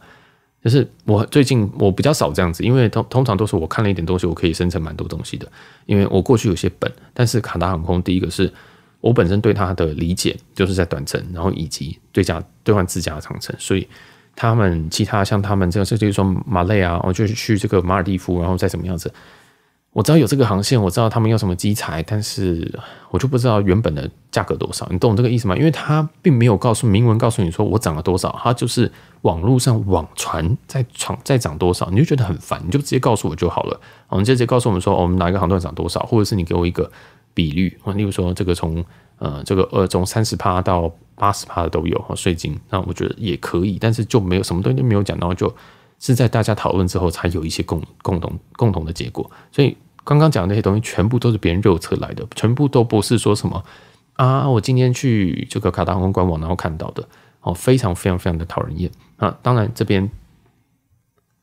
就是我最近我比较少这样子，因为通通常都是我看了一点东西，我可以生成蛮多东西的。因为我过去有些本，但是卡达航空第一个是我本身对它的理解就是在短程，然后以及对价兑换自家的长程，所以他们其他像他们这样，就是说马累啊，我就是去这个马尔蒂夫，然后再怎么样子。我知道有这个航线，我知道他们要什么机材，但是我就不知道原本的价格多少。你懂这个意思吗？因为他并没有告诉明文告诉你说我涨了多少，他就是网络上网传在涨在涨多少，你就觉得很烦，你就直接告诉我就好了。我们直接告诉我们说我们哪一个航段涨多少，或者是你给我一个比率例如说这个从呃这个二从三十趴到八十趴的都有税金，那我觉得也可以，但是就没有什么东西没有讲，然后就。是在大家讨论之后才有一些共共同共同的结果，所以刚刚讲那些东西全部都是别人肉测来的，全部都不是说什么啊，我今天去这个卡达航空官网然后看到的，哦，非常非常非常的讨人厌啊！当然这边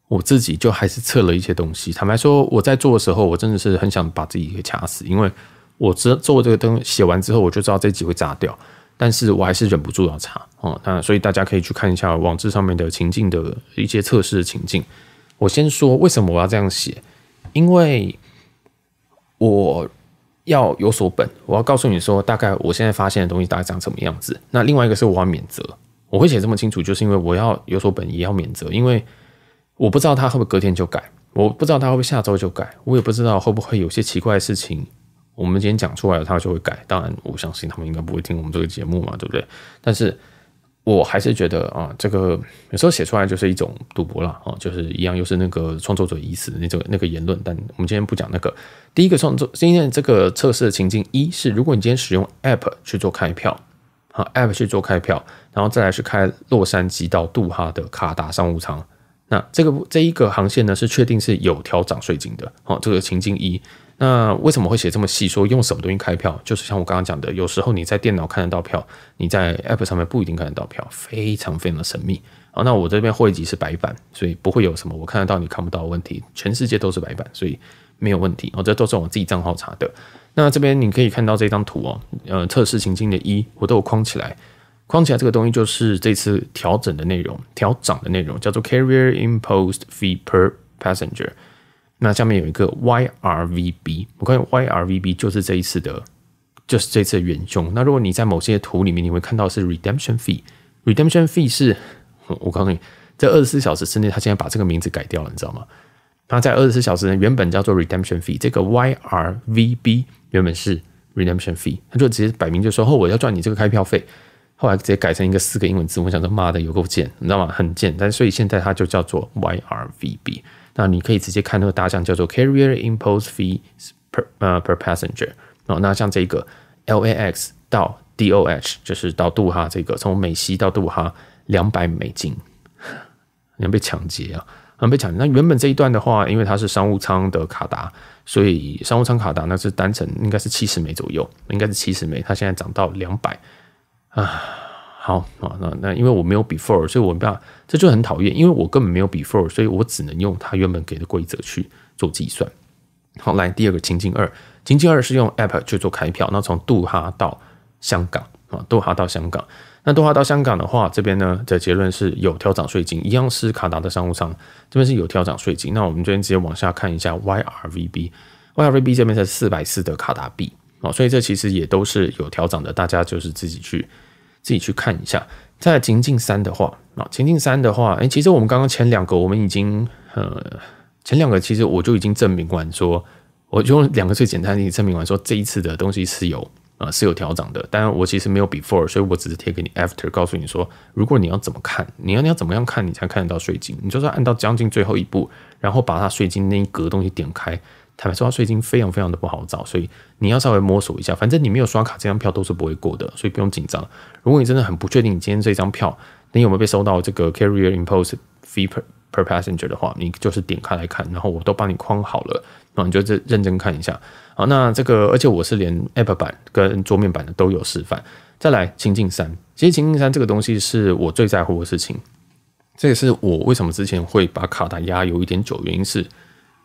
我自己就还是测了一些东西，坦白说我在做的时候，我真的是很想把自己给掐死，因为我知做这个东写完之后，我就知道这集会炸掉。但是我还是忍不住要查哦，那所以大家可以去看一下网志上面的情境的一些测试的情境。我先说为什么我要这样写，因为我要有所本，我要告诉你说大概我现在发现的东西大概长什么样子。那另外一个是我要免责，我会写这么清楚，就是因为我要有所本，也要免责，因为我不知道他会不会隔天就改，我不知道他会不会下周就改，我也不知道会不会有些奇怪的事情。我们今天讲出来了，他就会改。当然，我相信他们应该不会听我们这个节目嘛，对不对？但是我还是觉得啊，这个有时候写出来就是一种赌博了啊，就是一样又是那个创作者疑似那种那个言论。但我们今天不讲那个。第一个创作，今天这个测试的情境一，是如果你今天使用 App 去做开票，啊 a p p 去做开票，然后再来是开洛杉矶到杜哈的卡达商务舱。那这个这一个航线呢，是确定是有调涨税金的。好，这个情境一。那为什么会写这么细？说用什么东西开票，就是像我刚刚讲的，有时候你在电脑看得到票，你在 App 上面不一定看得到票，非常非常的神秘。好，那我这边汇集是白板，所以不会有什么我看得到你看不到的问题。全世界都是白板，所以没有问题。哦，这都是我自己账号查的。那这边你可以看到这张图哦，呃，测试情境的一我都有框起来，框起来这个东西就是这次调整的内容，调涨的内容叫做 Carrier-imposed fee per passenger。那下面有一个 YRVB，我看见 YRVB 就是这一次的，就是这次的元凶。那如果你在某些图里面，你会看到是 Redemption Fee，Redemption Fee 是，我告诉你，在二十四小时之内，他竟然把这个名字改掉了，你知道吗？他在二十四小时呢，内，原本叫做 Redemption Fee，这个 YRVB 原本是 Redemption Fee，他就直接摆明就说哦，我要赚你这个开票费，后来直接改成一个四个英文字母，想说妈的有够贱，你知道吗？很贱，但所以现在它就叫做 YRVB。那你可以直接看那个大项叫做 Carrier Impose Fees per 呃 per passenger 那像这个 LAX 到 DOH 就是到杜哈这个，从美西到杜哈两百美金，你要被抢劫啊，很被抢劫。那原本这一段的话，因为它是商务舱的卡达，所以商务舱卡达那是单程应该是七十枚左右，应该是七十枚。它现在涨到两百啊。好啊，那那因为我没有 before，所以没办法，这就很讨厌，因为我根本没有 before，所以我只能用它原本给的规则去做计算。好，来第二个情境二，情境二是用 app 去做开票，那从杜哈到香港啊，杜哈到香港，那杜哈到香港的话，这边呢的结论是有调涨税金，一样是卡达的商务舱，这边是有调涨税金。那我们这边直接往下看一下 y r v b y r v b 这边是四百四的卡达币啊，所以这其实也都是有调涨的，大家就是自己去。自己去看一下，在情境三的话，啊，情境三的话，哎，其实我们刚刚前两个，我们已经呃，前两个其实我就已经证明完，说我用两个最简单的例子证明完，说这一次的东西是有啊，是有调整的。当然，我其实没有 before，所以我只是贴给你 after，告诉你说，如果你要怎么看，你要你要怎么样看，你才看得到税金？你就是按到将近最后一步，然后把它税金那一格东西点开。坦白说，税金非常非常的不好找，所以你要稍微摸索一下。反正你没有刷卡，这张票都是不会过的，所以不用紧张。如果你真的很不确定，你今天这张票，你有没有被收到这个 carrier i m p o s e fee per passenger 的话，你就是点开来看，然后我都帮你框好了，那你就认真看一下。好，那这个而且我是连 App 版跟桌面版的都有示范。再来，情境三，其实情境三这个东西是我最在乎的事情，这也是我为什么之前会把卡单压有一点久，原因是。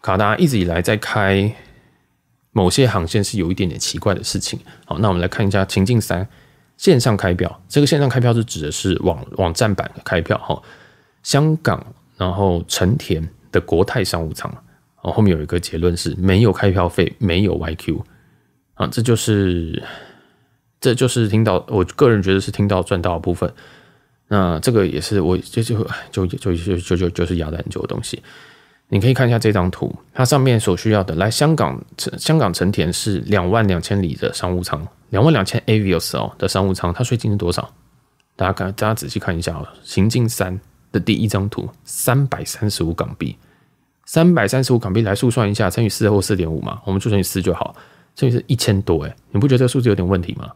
卡达一直以来在开某些航线是有一点点奇怪的事情。好，那我们来看一下情境三：线上开票。这个线上开票是指的是网网站版的开票。哈，香港，然后成田的国泰商务舱。哦，后面有一个结论是：没有开票费，没有 YQ。啊，这就是这就是听到，我个人觉得是听到赚到的部分。那这个也是我这就就就就就就就是压了很久的东西。你可以看一下这张图，它上面所需要的来香港香港成田是两万两千里的商务舱，两万两千 Avis 哦的商务舱，它税金是多少？大家看，大家仔细看一下啊，行进三的第一张图，三百三十五港币，三百三十五港币来速算一下，乘以四或四点五嘛，我们就乘以四就好，乘以是一千多哎，你不觉得这个数字有点问题吗？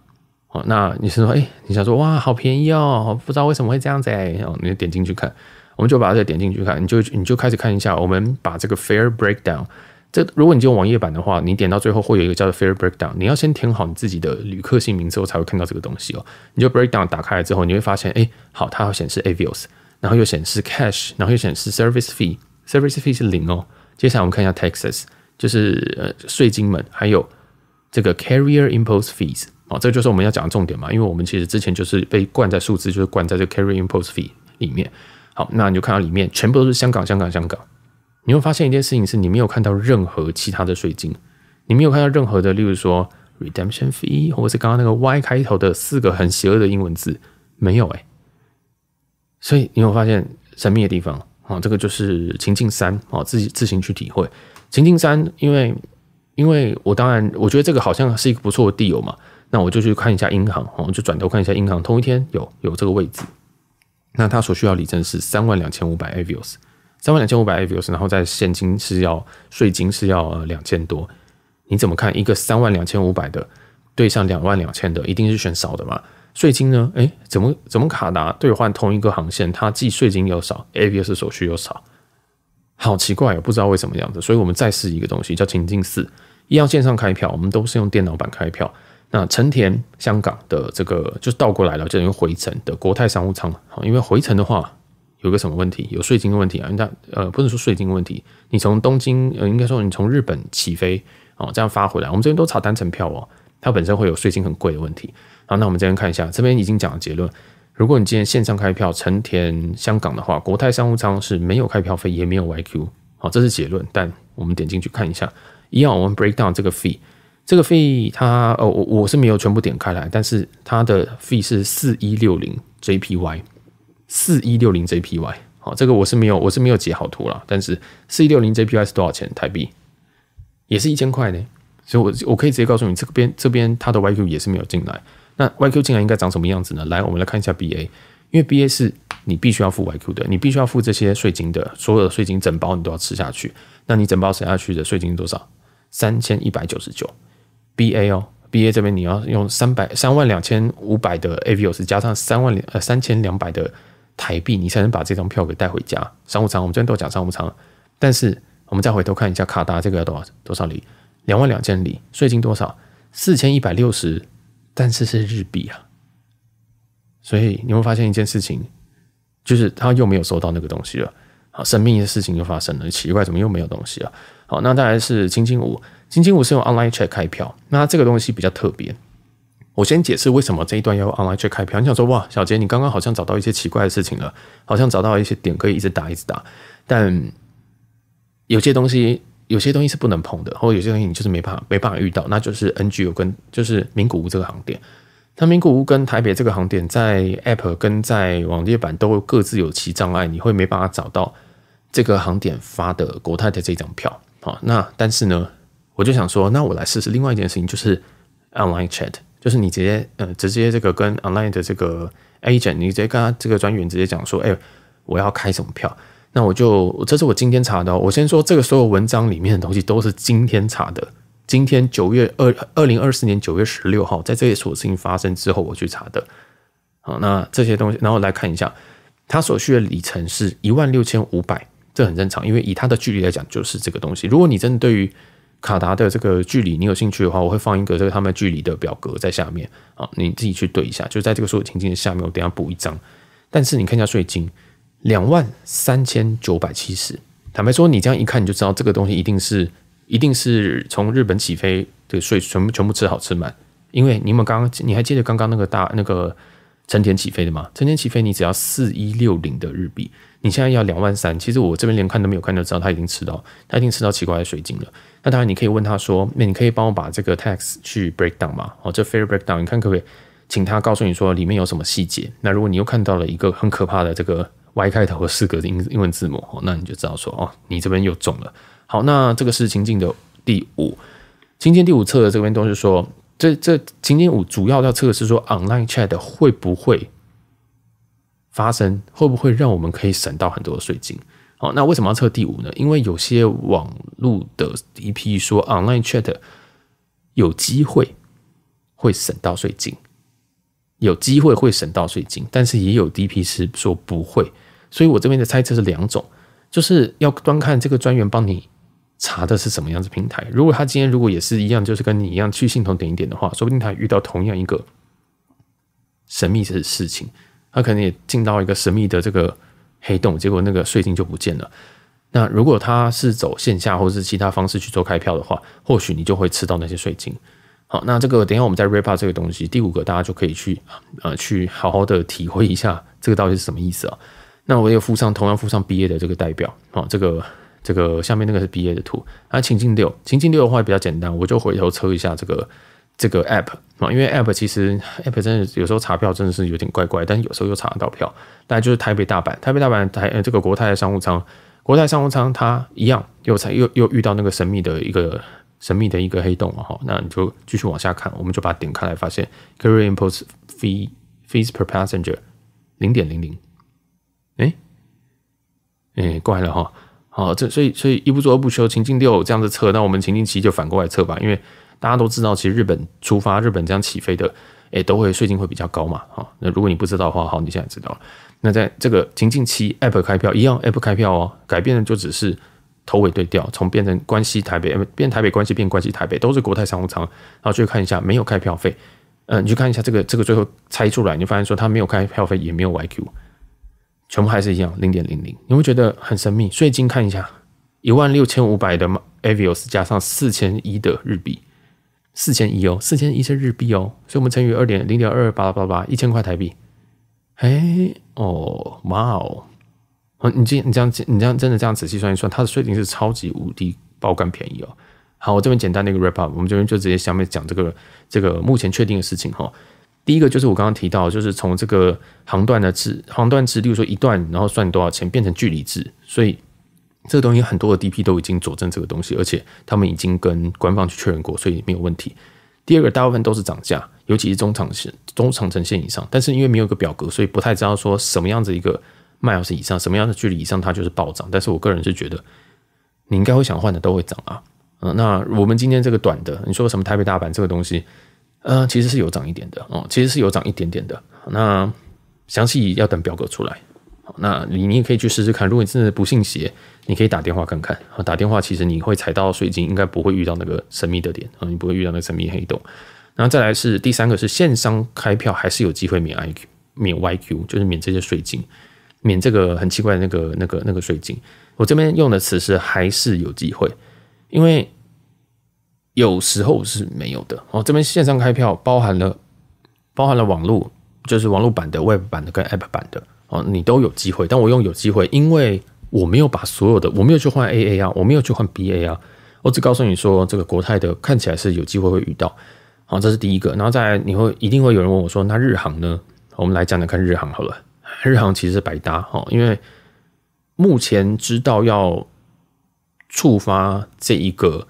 哦，那你是说，哎，你想说哇，好便宜哦，不知道为什么会这样子？哦，你就点进去看。我们就把这个点进去看，你就你就开始看一下。我们把这个 f a i r breakdown，这如果你用网页版的话，你点到最后会有一个叫做 f a i r breakdown，你要先填好你自己的旅客姓名之后才会看到这个东西哦。你就 breakdown 打开来之后，你会发现，哎，好，它要显示 avios，然后又显示 cash，然后又显示 service fee，service fee 是零哦。接下来我们看一下 taxes，就是呃税金们，还有这个 carrier i m p o s e fees，哦，这就是我们要讲的重点嘛，因为我们其实之前就是被灌在数字，就是灌在这 carrier i m p o s e fee 里面。好，那你就看到里面全部都是香港，香港，香港。你会发现一件事情是，你没有看到任何其他的税金，你没有看到任何的，例如说 redemption fee，或者是刚刚那个 Y 开头的四个很邪恶的英文字，没有哎。所以你有发现神秘的地方啊？这个就是情境三啊，自己自行去体会情境三。因为因为我当然我觉得这个好像是一个不错的地友嘛，那我就去看一下银行，我就转头看一下银行，同一天有有这个位置。那它所需要里程是三万两千五百 AVUS，三万两千五百 AVUS，然后在现金是要税金是要两千多，你怎么看？一个三万两千五百的对上两万两千的，一定是选少的嘛？税金呢？哎，怎么怎么卡达兑换同一个航线，它既税金又少，AVUS 手续又少，好奇怪哦，不知道为什么样子。所以我们再试一个东西，叫情境四，一样线上开票，我们都是用电脑版开票。那成田香港的这个就倒过来了，就等于回程的国泰商务舱。好，因为回程的话，有个什么问题？有税金的问题啊。那呃，不能说税金问题。你从东京呃，应该说你从日本起飞哦，这样发回来，我们这边都查单程票哦。它本身会有税金很贵的问题。好，那我们这边看一下，这边已经讲了结论。如果你今天线上开票成田香港的话，国泰商务舱是没有开票费，也没有 YQ。好，这是结论。但我们点进去看一下，一样我们 break down 这个 fee。这个费，它呃，我我是没有全部点开来，但是它的费是四一六零 JPY，四一六零 JPY。好，这个我是没有，我是没有截好图了。但是四一六零 JPY 是多少钱台币？也是一千块呢。所以我我可以直接告诉你，这边这边它的 YQ 也是没有进来。那 YQ 进来应该长什么样子呢？来，我们来看一下 BA，因为 BA 是你必须要付 YQ 的，你必须要付这些税金的，所有的税金整包你都要吃下去。那你整包吃下去的税金是多少？三千一百九十九。B A 哦，B A 这边你要用三百三万两千五百的 A V i O S 加上三万两呃三千两百的台币，你才能把这张票给带回家。商务舱，我们昨天都讲商务舱，但是我们再回头看一下卡达这个要多少多少里，两万两千里，税金多少？四千一百六十，但是是日币啊。所以你会发现一件事情，就是他又没有收到那个东西了。好，神秘的事情又发生了，奇怪，怎么又没有东西了？好，那再来是轻轻五。今天我是用 online check 开票，那这个东西比较特别。我先解释为什么这一段要用 online check 开票。你想说哇，小杰，你刚刚好像找到一些奇怪的事情了，好像找到一些点可以一直打一直打，但有些东西有些东西是不能碰的，或有些东西你就是没办法没办法遇到，那就是 N G O 跟就是名古屋这个航点。那名古屋跟台北这个航点，在 App 跟在网页版都各自有其障碍，你会没办法找到这个航点发的国泰的这张票。好，那但是呢？我就想说，那我来试试另外一件事情，就是 online chat，就是你直接，嗯，直接这个跟 online 的这个 agent，你直接跟他这个专员直接讲说，哎，我要开什么票？那我就这是我今天查的。我先说这个所有文章里面的东西都是今天查的，今天九月二二零二四年九月十六号，在这些事情发生之后我去查的。好，那这些东西，然后来看一下，它所需的里程是一万六千五百，这很正常，因为以它的距离来讲就是这个东西。如果你真的对于卡达的这个距离，你有兴趣的话，我会放一个这个他们距离的表格在下面啊，你自己去对一下。就在这个所有情境的下面，我等下补一张。但是你看一下税金，两万三千九百七十。坦白说，你这样一看，你就知道这个东西一定是一定是从日本起飞的税，全部全部吃好吃满。因为你们刚刚，你还记得刚刚那个大那个成田起飞的吗？成田起飞，你只要四一六零的日币。你现在要两万三，其实我这边连看都没有看，就知道他已经吃到，他已经吃到奇怪的水晶了。那当然，你可以问他说：“那你可以帮我把这个 tax 去 break down 吗？”哦，这 fair breakdown，你看可不可以请他告诉你说里面有什么细节？那如果你又看到了一个很可怕的这个 Y 开头的四个英英文字母，哦，那你就知道说哦，你这边又中了。好，那这个是情境的第五情天第五测的这边都是说，这这情天五主要要测的是说 online chat 会不会。发生会不会让我们可以省到很多的税金？哦，那为什么要测第五呢？因为有些网路的 DP 说，online chat 有机会会省到税金，有机会会省到税金，但是也有 DP 是说不会。所以我这边的猜测是两种，就是要端看这个专员帮你查的是什么样子平台。如果他今天如果也是一样，就是跟你一样去信通点一点的话，说不定他遇到同样一个神秘的事情。他可能也进到一个神秘的这个黑洞，结果那个税金就不见了。那如果他是走线下或是其他方式去做开票的话，或许你就会吃到那些税金。好，那这个等一下我们再 r e p a r 这个东西，第五个大家就可以去呃去好好的体会一下这个到底是什么意思啊。那我也附上，同样附上毕业的这个代表啊，这个这个下面那个是毕业的图。那情境六，情境六的话比较简单，我就回头抽一下这个。这个 app 啊，因为 app 其实 app 真的有时候查票真的是有点怪怪，但有时候又查得到票。但就是台北大阪，台北大阪台这个国泰商务舱、国泰商务舱，它一样又才又又遇到那个神秘的一个神秘的一个黑洞啊！哈，那你就继续往下看，我们就把点开来发现 carry impose fee fees per passenger 零点零零，哎哎怪了哈！好这所以所以一不做二不休，情境六这样子测，那我们情境七就反过来测吧，因为。大家都知道，其实日本出发、日本这样起飞的，哎，都会税金会比较高嘛。哈，那如果你不知道的话，好，你现在知道了。那在这个情境期 a p p 开票一样 a p p 开票哦，改变的就只是头尾对调，从变成关西台北，变台北关西，变关西台北，都是国泰商务舱。然后去看一下，没有开票费。嗯，你去看一下这个，这个最后拆出来，你发现说它没有开票费，也没有 YQ，全部还是一样零点零零。你会觉得很神秘。税金看一下，一万六千五百的 Avios 加上四千一的日币。四千一哦，四千一是日币哦，所以我们乘以二点零点二八八八，一千块台币。哎哦，哇哦！你这你这样你这样真的这样仔细算一算，它的税金是超级无敌爆肝便宜哦。好，我这边简单的一个 wrap up，我们这边就直接下面讲这个这个目前确定的事情哈。第一个就是我刚刚提到，就是从这个航段的值，航段值，例如说一段，然后算多少钱，变成距离制，所以。这个东西很多的 DP 都已经佐证这个东西，而且他们已经跟官方去确认过，所以没有问题。第二个，大部分都是涨价，尤其是中长线、中长程线以上。但是因为没有一个表格，所以不太知道说什么样子一个 miles 以上、什么样的距离以上它就是暴涨。但是我个人是觉得，你应该会想换的都会涨啊。嗯，那我们今天这个短的，你说什么台北大板这个东西，嗯，其实是有涨一点的哦，其实是有涨一点点的。那详细要等表格出来。那你你也可以去试试看，如果你真的不信邪，你可以打电话看看啊。打电话其实你会踩到水晶，应该不会遇到那个神秘的点啊，你不会遇到那个神秘黑洞。然后再来是第三个是线上开票，还是有机会免 I Q 免 Y Q，就是免这些水晶，免这个很奇怪的那个那个那个水晶。我这边用的词是还是有机会，因为有时候是没有的。哦，这边线上开票包含了包含了网络，就是网络版的、Web 版的跟 App 版的。哦，你都有机会，但我用有机会，因为我没有把所有的，我没有去换 AA 啊，我没有去换 BA 啊，我只告诉你说，这个国泰的看起来是有机会会遇到，好，这是第一个。然后再来，你会一定会有人问我说，那日航呢？我们来讲讲看日航好了，日航其实是白搭哦，因为目前知道要触发这一个，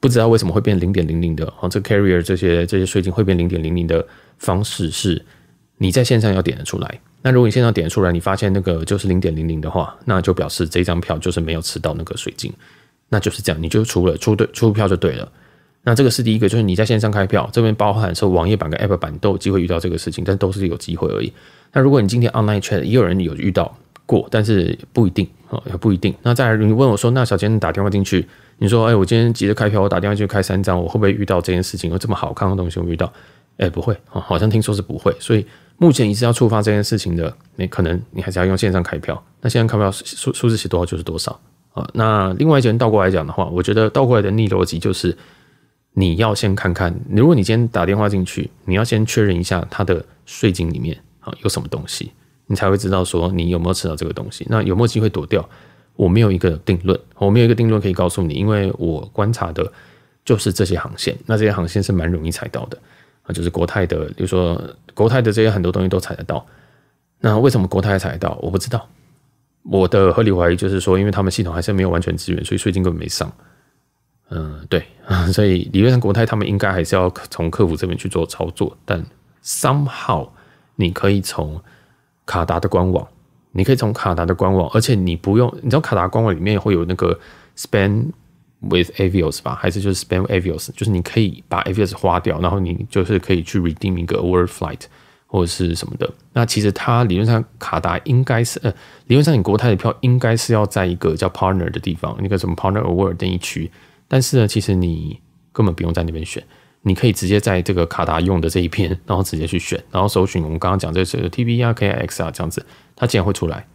不知道为什么会变零点零零的哦，这 carrier 这些这些税金会变零点零零的方式是你在线上要点得出来。那如果你线上点出来，你发现那个就是零点零零的话，那就表示这张票就是没有吃到那个水晶，那就是这样，你就出了出对出票就对了。那这个是第一个，就是你在线上开票，这边包含说网页版跟 App 版都有机会遇到这个事情，但都是有机会而已。那如果你今天 Online c h a t 也有人有遇到过，但是不一定啊，也不一定。那再来你问我说，那小杰打电话进去，你说，哎，我今天急着开票，我打电话去开三张，我会不会遇到这件事情？有这么好看的东西，我遇到？哎，不会啊，好像听说是不会，所以。目前一是要触发这件事情的，你可能你还是要用线上开票。那线上开票数数字写多少就是多少啊。那另外一件倒过来讲的话，我觉得倒过来的逆逻辑就是，你要先看看，如果你今天打电话进去，你要先确认一下他的税金里面啊有什么东西，你才会知道说你有没有吃到这个东西。那有没有机会躲掉，我没有一个定论，我没有一个定论可以告诉你，因为我观察的就是这些航线，那这些航线是蛮容易踩到的。啊，就是国泰的，比如说国泰的这些很多东西都采得到。那为什么国泰得到？我不知道。我的合理怀疑就是说，因为他们系统还是没有完全支援，所以税金根本没上。嗯，对。所以理论上国泰他们应该还是要从客服这边去做操作，但 somehow 你可以从卡达的官网，你可以从卡达的官网，而且你不用，你知道卡达官网里面会有那个 spend。With avios 吧，还是就是 spend avios，就是你可以把 avios 花掉，然后你就是可以去 redeem 一个 award flight 或者是什么的。那其实它理论上卡达应该是，呃，理论上你国泰的票应该是要在一个叫 partner 的地方，那个什么 partner award 那一区。但是呢，其实你根本不用在那边选，你可以直接在这个卡达用的这一片，然后直接去选，然后搜寻我们刚刚讲这个 T B R K X 啊这样子，它竟然会出来，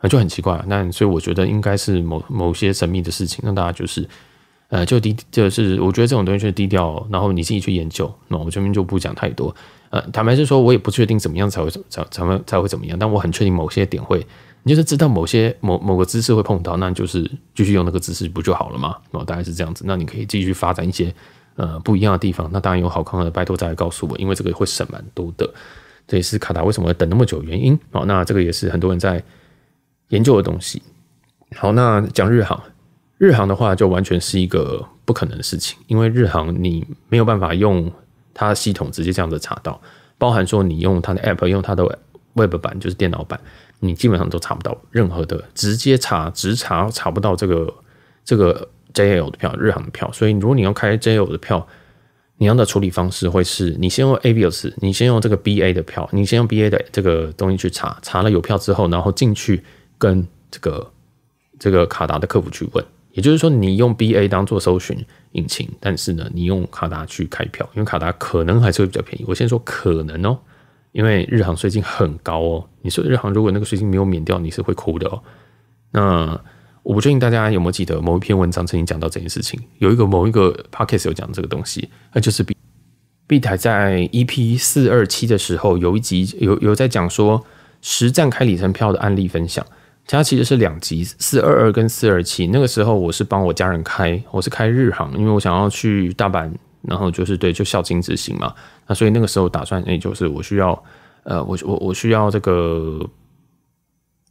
那就很奇怪。那所以我觉得应该是某某些神秘的事情，让大家就是。呃，就低就是，我觉得这种东西就是低调，然后你自己去研究。那我这边就不讲太多。呃，坦白是说，我也不确定怎么样才会怎怎怎么才会怎么样，但我很确定某些点会，你就是知道某些某某个姿势会碰到，那就是继续用那个姿势不就好了吗？哦，大概是这样子。那你可以继续发展一些呃不一样的地方。那当然有好康的，拜托再来告诉我，因为这个会省蛮多的。这也是卡达为什么等那么久原因。哦，那这个也是很多人在研究的东西。好，那讲日航。日航的话，就完全是一个不可能的事情，因为日航你没有办法用它系统直接这样子查到，包含说你用它的 app，用它的 web 版，就是电脑版，你基本上都查不到任何的直接查直查查不到这个 这个 JL 的票，日航的票。所以如果你要开 JL 的票，你要的处理方式会是你先用 A B S，你先用这个 B A 的票，你先用 B A 的这个东西去查，查了有票之后，然后进去跟这个这个卡达的客服去问。也就是说，你用 B A 当做搜寻引擎，但是呢，你用卡达去开票，因为卡达可能还是会比较便宜。我先说可能哦，因为日航税金很高哦。你说日航如果那个税金没有免掉，你是会哭的哦。那我不确定大家有没有记得某一篇文章曾经讲到这件事情，有一个某一个 pocket 有讲这个东西，那就是 B B 台在 EP 四二七的时候有一集有有在讲说实战开里程票的案例分享。其他其实是两级四二二跟四二七，那个时候我是帮我家人开，我是开日航，因为我想要去大阪，然后就是对，就孝津执行嘛。那所以那个时候打算，那就是我需要，呃，我我我需要这个，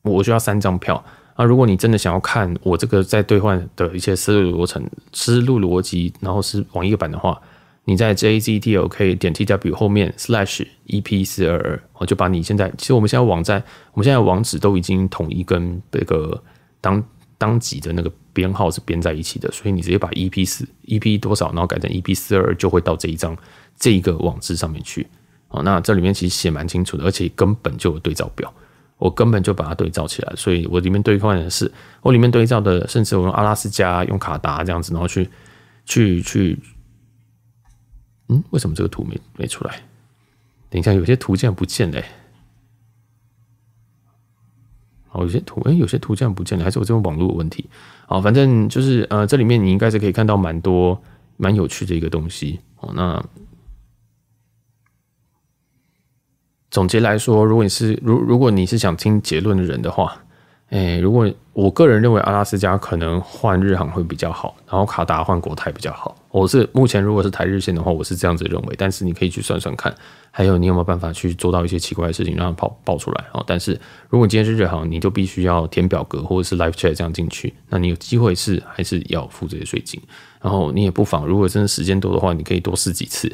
我需要三张票。那如果你真的想要看我这个在兑换的一些思路流程、思路逻辑，然后是网页版的话。你在 jztlk 点 t w 后面 slash ep 四二二，我就把你现在，其实我们现在网站，我们现在网址都已经统一跟那个当当级的那个编号是编在一起的，所以你直接把 ep 四 ep 多少，然后改成 ep 四二就会到这一张这一个网址上面去。哦，那这里面其实写蛮清楚的，而且根本就有对照表，我根本就把它对照起来，所以我里面对换的是，我里面对照的，甚至我用阿拉斯加、用卡达这样子，然后去去去。嗯，为什么这个图没没出来？等一下，有些图竟然不见嘞。好，有些图，哎，有些图竟然不见了，还是我这边网络有问题？好，反正就是呃，这里面你应该是可以看到蛮多蛮有趣的一个东西。哦，那总结来说，如果你是如如果你是想听结论的人的话。诶，如果我个人认为阿拉斯加可能换日航会比较好，然后卡达换国泰比较好。我是目前如果是台日线的话，我是这样子认为。但是你可以去算算看，还有你有没有办法去做到一些奇怪的事情让它跑爆出来哦。但是如果今天是日航，你就必须要填表格或者是 Live Chat 这样进去，那你有机会是还是要付这些税金。然后你也不妨，如果真的时间多的话，你可以多试几次，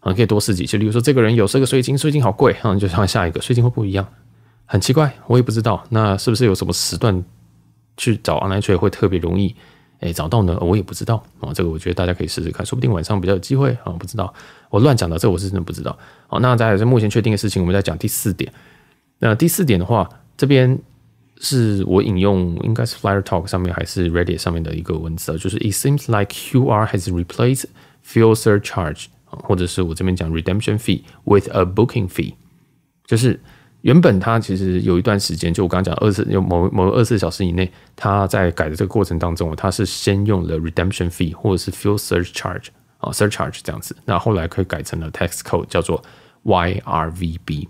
啊，可以多试几次。例如说这个人有这个税金，税金好贵，啊，你就换下一个税金会不一样。很奇怪，我也不知道，那是不是有什么时段去找 o n l i e 会特别容易？哎，找到呢？我也不知道啊。这个我觉得大家可以试试看，说不定晚上比较有机会啊。不知道，我乱讲的，这我是真的不知道。好，那再是目前确定的事情，我们再讲第四点。那第四点的话，这边是我引用，应该是 f l y i r Talk 上面还是 Reddit 上面的一个文字，就是 “It seems like QR has replaced f e l s u r charge，或者是我这边讲 Redemption fee with a booking fee，就是。原本他其实有一段时间，就我刚刚讲二十有某某二十四小时以内，他在改的这个过程当中，他是先用了 redemption fee 或者是 fuel s u r c h a r g e 啊 s u r c h a r g e 这样子，那后来可以改成了 tax code 叫做 y r v b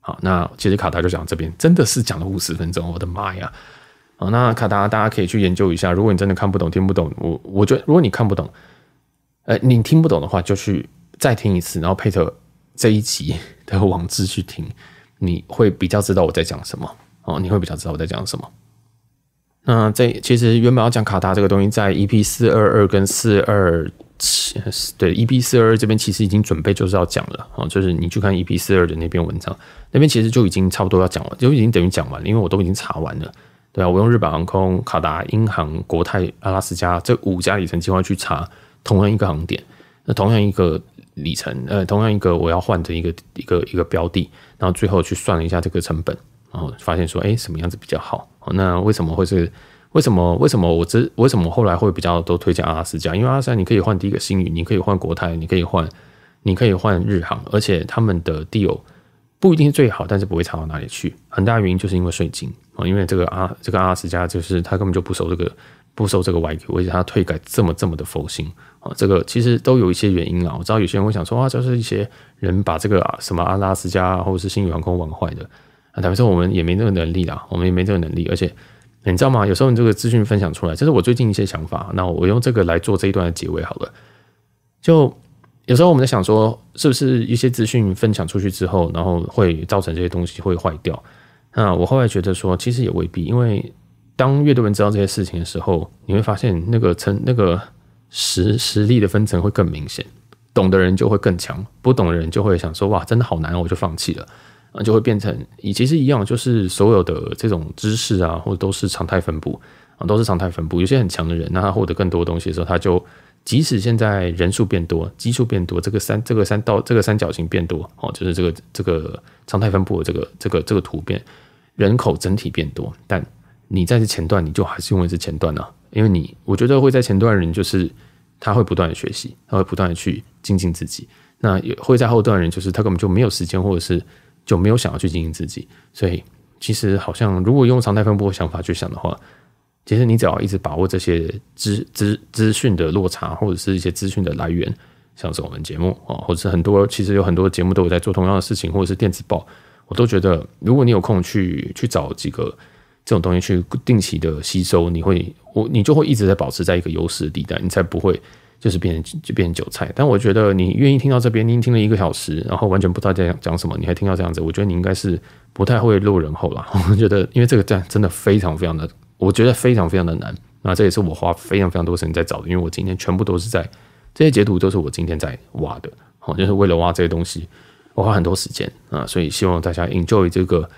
好，那其实卡达就讲这边真的是讲了五十分钟，我的妈呀！好，那卡达大家可以去研究一下，如果你真的看不懂听不懂，我我觉得如果你看不懂，呃，你听不懂的话，就去再听一次，然后配合这一集的网字去听。你会比较知道我在讲什么哦，你会比较知道我在讲什么。那在其实原本要讲卡达这个东西，在 EP 四二二跟四二七，对，EP 四二二这边其实已经准备就是要讲了哦，就是你去看 EP 四二的那篇文章，那边其实就已经差不多要讲了，就已经等于讲完了，因为我都已经查完了，对啊，我用日本航空、卡达英航、国泰、阿拉斯加这五家里程计划去查同样一个航点，那同样一个。里程，呃，同样一个我要换成一个一个一个标的，然后最后去算了一下这个成本，然后发现说，哎，什么样子比较好？那为什么会是为什么为什么我只为什么后来会比较多推荐阿拉斯加？因为阿拉斯加你可以换第一个星宇，你可以换国泰，你可以换你可以换日航，而且他们的 deal 不一定是最好，但是不会差到哪里去。很大原因就是因为税金啊，因为这个阿这个阿拉斯加就是他根本就不收这个。不收这个 YQ，而且他退改这么这么的佛心啊，这个其实都有一些原因啦。我知道有些人会想说啊，就是一些人把这个什么阿拉斯加或者是星宇航空玩坏的啊。坦白说，我们也没那个能力啦，我们也没这个能力。而且你知道吗？有时候你这个资讯分享出来，这是我最近一些想法。那我用这个来做这一段的结尾好了。就有时候我们在想说，是不是一些资讯分享出去之后，然后会造成这些东西会坏掉？那我后来觉得说，其实也未必，因为。当阅读人知道这些事情的时候，你会发现那个层、那个实实力的分层会更明显。懂的人就会更强，不懂的人就会想说：“哇，真的好难，我就放弃了。”啊，就会变成以其实一样，就是所有的这种知识啊，或都是常态分布啊，都是常态分布。有些很强的人，那他获得更多东西的时候，他就即使现在人数变多，基数变多，这个三这个三到这个三角形变多，哦，就是这个这个常态分布的这个这个这个图变，人口整体变多，但。你在这前段，你就还是用为是前段呢，因为你我觉得会在前段的人，就是他会不断的学习，他会不断的去精进自己。那也会在后段的人，就是他根本就没有时间，或者是就没有想要去精进自己。所以其实好像如果用常态分布的想法去想的话，其实你只要一直把握这些资资资讯的落差，或者是一些资讯的来源，像是我们节目啊，或是很多其实有很多节目都有在做同样的事情，或者是电子报，我都觉得如果你有空去去找几个。这种东西去定期的吸收，你会我你就会一直在保持在一个优势的地带，你才不会就是变成就变成韭菜。但我觉得你愿意听到这边，您听了一个小时，然后完全不知道在讲什么，你还听到这样子，我觉得你应该是不太会落人后了。我觉得因为这个站真的非常非常的，我觉得非常非常的难。那这也是我花非常非常多时间在找，因为我今天全部都是在这些截图都是我今天在挖的，好就是为了挖这些东西，我花很多时间啊，所以希望大家 enjoy 这个。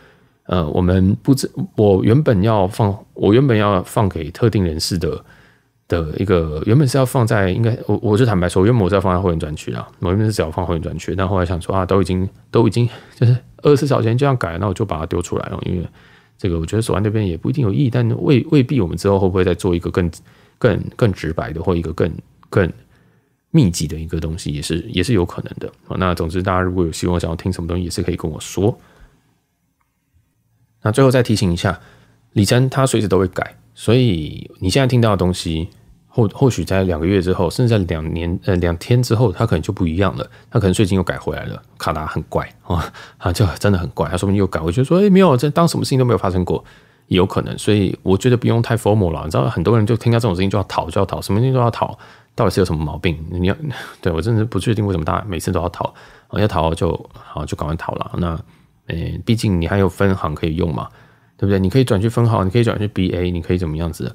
呃，我们不知我原本要放，我原本要放给特定人士的的一个原本是要放在应该我，我就坦白说，原本我是要放在会员专区啦，我原本是只要放会员专区，但后来想说啊，都已经都已经就是二十四小时前这样改，那我就把它丢出来了，因为这个我觉得手环那边也不一定有意义，但未未必我们之后会不会再做一个更更更直白的或一个更更密集的一个东西，也是也是有可能的那总之，大家如果有希望想要听什么东西，也是可以跟我说。那最后再提醒一下，李晨他随时都会改，所以你现在听到的东西，或或许在两个月之后，甚至在两年、呃两天之后，他可能就不一样了。他可能最近又改回来了。卡达很怪啊，啊，就真的很怪，他说定又改回去，说哎没有，这当什么事情都没有发生过，也有可能。所以我觉得不用太 formal 了，你知道很多人就听到这种事情就要逃，就要逃，什么事情都要逃，到底是有什么毛病？你要 对我真是不确定为什么大家每次都要逃，要逃就好就赶快逃了。那。嗯，毕竟你还有分行可以用嘛，对不对？你可以转去分行，你可以转去 BA，你可以怎么样子？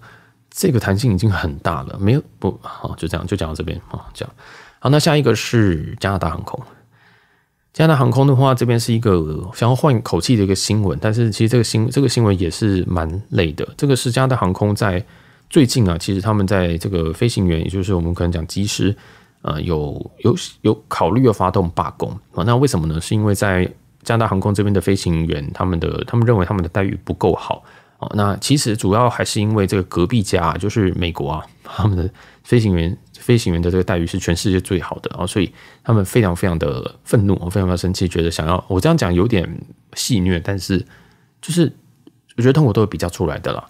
这个弹性已经很大了。没有不好，就这样就讲到这边啊。这样好，那下一个是加拿大航空。加拿大航空的话，这边是一个想要换口气的一个新闻，但是其实这个新这个新闻也是蛮累的。这个是加拿大航空在最近啊，其实他们在这个飞行员，也就是我们可能讲机师啊，有有有考虑要发动罢工啊。那为什么呢？是因为在加拿大航空这边的飞行员，他们的他们认为他们的待遇不够好啊。那其实主要还是因为这个隔壁家就是美国啊，他们的飞行员飞行员的这个待遇是全世界最好的啊，所以他们非常非常的愤怒，我非常的生气，觉得想要我这样讲有点戏谑，但是就是我觉得痛苦都会比较出来的啦。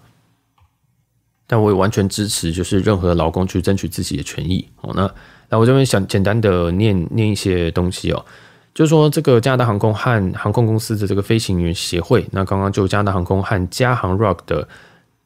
但我也完全支持，就是任何的劳工去争取自己的权益。好，那那我这边想简单的念念一些东西哦。就是说，这个加拿大航空和航空公司的这个飞行员协会，那刚刚就加拿大航空和加航 Rock 的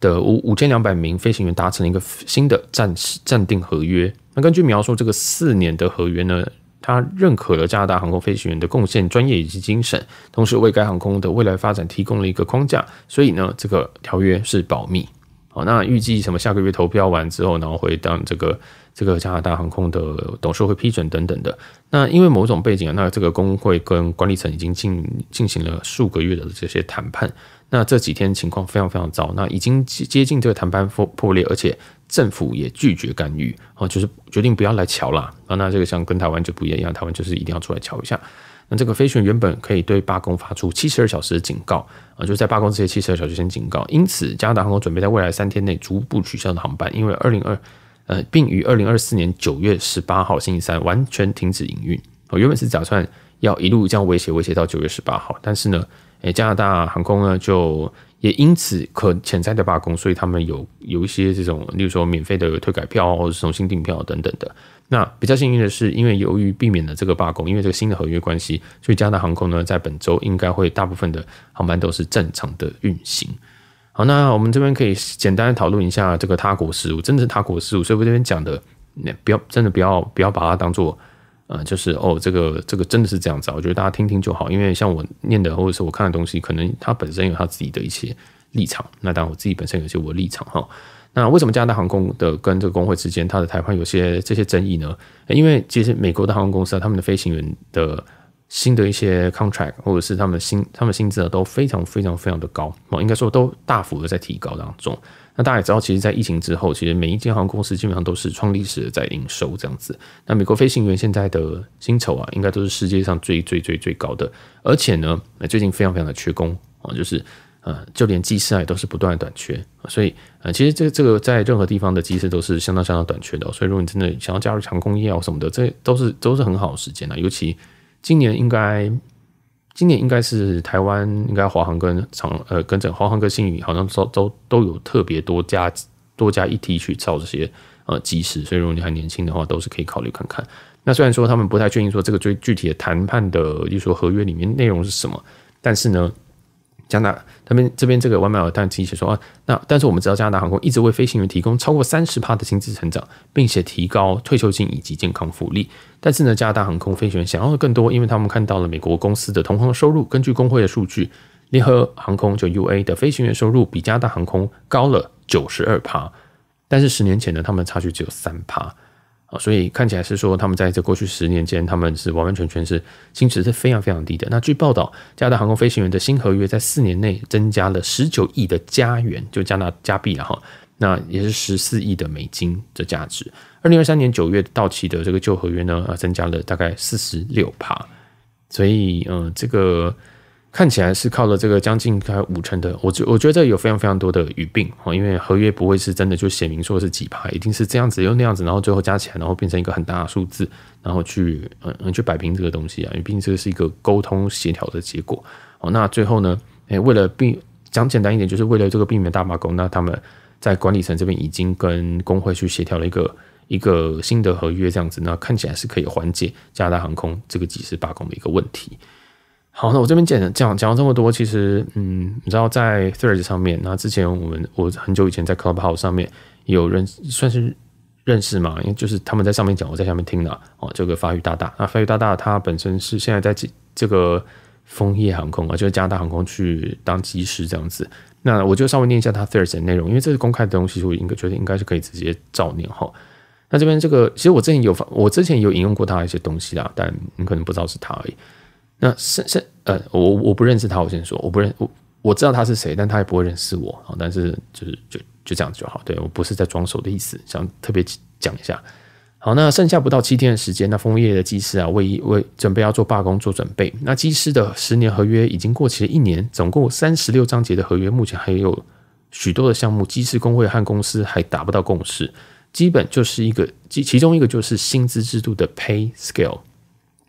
的五五千两百名飞行员达成了一个新的暂暂定合约。那根据描述，这个四年的合约呢，他认可了加拿大航空飞行员的贡献、专业以及精神，同时为该航空的未来发展提供了一个框架。所以呢，这个条约是保密。好，那预计什么下个月投票完之后，然后会当这个。这个加拿大航空的董事会批准等等的，那因为某种背景啊，那这个工会跟管理层已经进进行了数个月的这些谈判，那这几天情况非常非常糟，那已经接接近这个谈判破破裂，而且政府也拒绝干预，啊，就是决定不要来瞧啦。啊，那这个像跟台湾就不一样，台湾就是一定要出来瞧一下。那这个飞讯原本可以对罢工发出七十二小时的警告啊，就是在罢工之前七十二小时先警告，因此加拿大航空准备在未来三天内逐步取消的航班，因为二零二。呃，并于二零二四年九月十八号星期三完全停止营运。我原本是打算要一路这样威胁威胁到九月十八号，但是呢，诶，加拿大航空呢就也因此可潜在的罢工，所以他们有有一些这种，例如说免费的退改票或者重新订票等等的。那比较幸运的是，因为由于避免了这个罢工，因为这个新的合约关系，所以加拿大航空呢在本周应该会大部分的航班都是正常的运行。好，那我们这边可以简单的讨论一下这个他国事务，真的是他国事务。所以我这边讲的，那不要真的不要不要把它当做，呃，就是哦，这个这个真的是这样子。啊，我觉得大家听听就好，因为像我念的或者是我看的东西，可能它本身有它自己的一些立场。那当然我自己本身有些我的立场哈。那为什么加拿大航空的跟这个工会之间它的台湾有些这些争议呢？因为其实美国的航空公司啊，他们的飞行员的。新的一些 contract，或者是他们薪他们薪资呢都非常非常非常的高哦，应该说都大幅的在提高当中。那大家也知道，其实，在疫情之后，其实每一间航空公司基本上都是创历史的在营收这样子。那美国飞行员现在的薪酬啊，应该都是世界上最最最最高的。而且呢，最近非常非常的缺工啊，就是呃，就连机师啊也都是不断的短缺所以呃，其实这这个在任何地方的机师都是相当相当短缺的。所以如果你真的想要加入航空业啊什么的，这都是都是很好的时间啊，尤其。今年应该，今年应该是台湾应该华航跟长呃跟这华航跟新宇好像都都都有特别多家多家一 T 去造这些呃机师，所以如果你还年轻的话，都是可以考虑看看。那虽然说他们不太确定说这个最具体的谈判的，就说合约里面内容是什么，但是呢。加拿大他们这边这个外卖尔当然提醒说啊，那但是我们知道加拿大航空一直为飞行员提供超过三十帕的薪资成长，并且提高退休金以及健康福利。但是呢，加拿大航空飞行员想要的更多，因为他们看到了美国公司的同行收入。根据工会的数据，联合航空就 U A 的飞行员收入比加拿大航空高了九十二帕，但是十年前呢，他们差距只有三帕。所以看起来是说，他们在这过去十年间，他们是完完全全是薪资是非常非常低的。那据报道，加拿大航空飞行员的新合约在四年内增加了十九亿的加元，就加拿加币了哈。那也是十四亿的美金的价值。二零二三年九月到期的这个旧合约呢，啊，增加了大概四十六帕。所以，嗯，这个。看起来是靠了这个将近快五成的，我觉我觉得这有非常非常多的语病哦，因为合约不会是真的就写明说是几排，一定是这样子又那样子，然后最后加起来，然后变成一个很大的数字，然后去嗯嗯去摆平这个东西啊，因为毕竟这个是一个沟通协调的结果哦。那最后呢，哎，为了避讲简单一点，就是为了这个避免大罢工，那他们在管理层这边已经跟工会去协调了一个一个新的合约，这样子，那看起来是可以缓解加拿大航空这个几时罢工的一个问题。好，那我这边讲讲讲了这么多，其实嗯，你知道在 Threads 上面，那之前我们我很久以前在 Clubhouse 上面有人算是认识嘛，因为就是他们在上面讲，我在下面听的哦。这个发育大大，那发育大大他本身是现在在这个枫叶航空啊，就是加拿大航空去当机师这样子。那我就稍微念一下他 Threads 的内容，因为这是公开的东西，我应该觉得应该是可以直接照念哈。那这边这个其实我之前有发，我之前有引用过他一些东西啦，但你可能不知道是他而已。那剩剩呃，我我不认识他，我先说我不认我我知道他是谁，但他也不会认识我。啊。但是就是就就这样子就好。对我不是在装熟的意思，想特别讲一下。好，那剩下不到七天的时间，那枫叶的技师啊，为为准备要做罢工做准备。那技师的十年合约已经过期一年，总共三十六章节的合约，目前还有许多的项目，机师工会和公司还达不到共识，基本就是一个其其中一个就是薪资制度的 pay scale。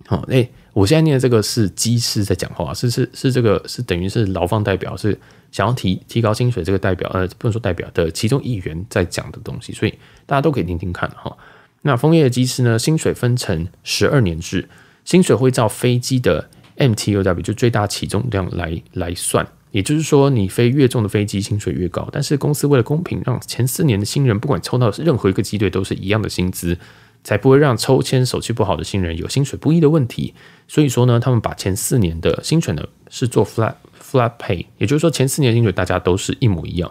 好，哎。我现在念的这个是机师在讲话，是是是这个是等于是劳方代表，是想要提提高薪水这个代表，呃，不能说代表的其中一员在讲的东西，所以大家都可以听听看哈。那枫叶的机师呢，薪水分成十二年制，薪水会照飞机的 MTOW 就最大起重量来来算，也就是说你飞越重的飞机，薪水越高。但是公司为了公平，让前四年的新人不管抽到任何一个机队都是一样的薪资。才不会让抽签手气不好的新人有薪水不一的问题。所以说呢，他们把前四年的薪水呢是做 flat flat pay，也就是说前四年薪水大家都是一模一样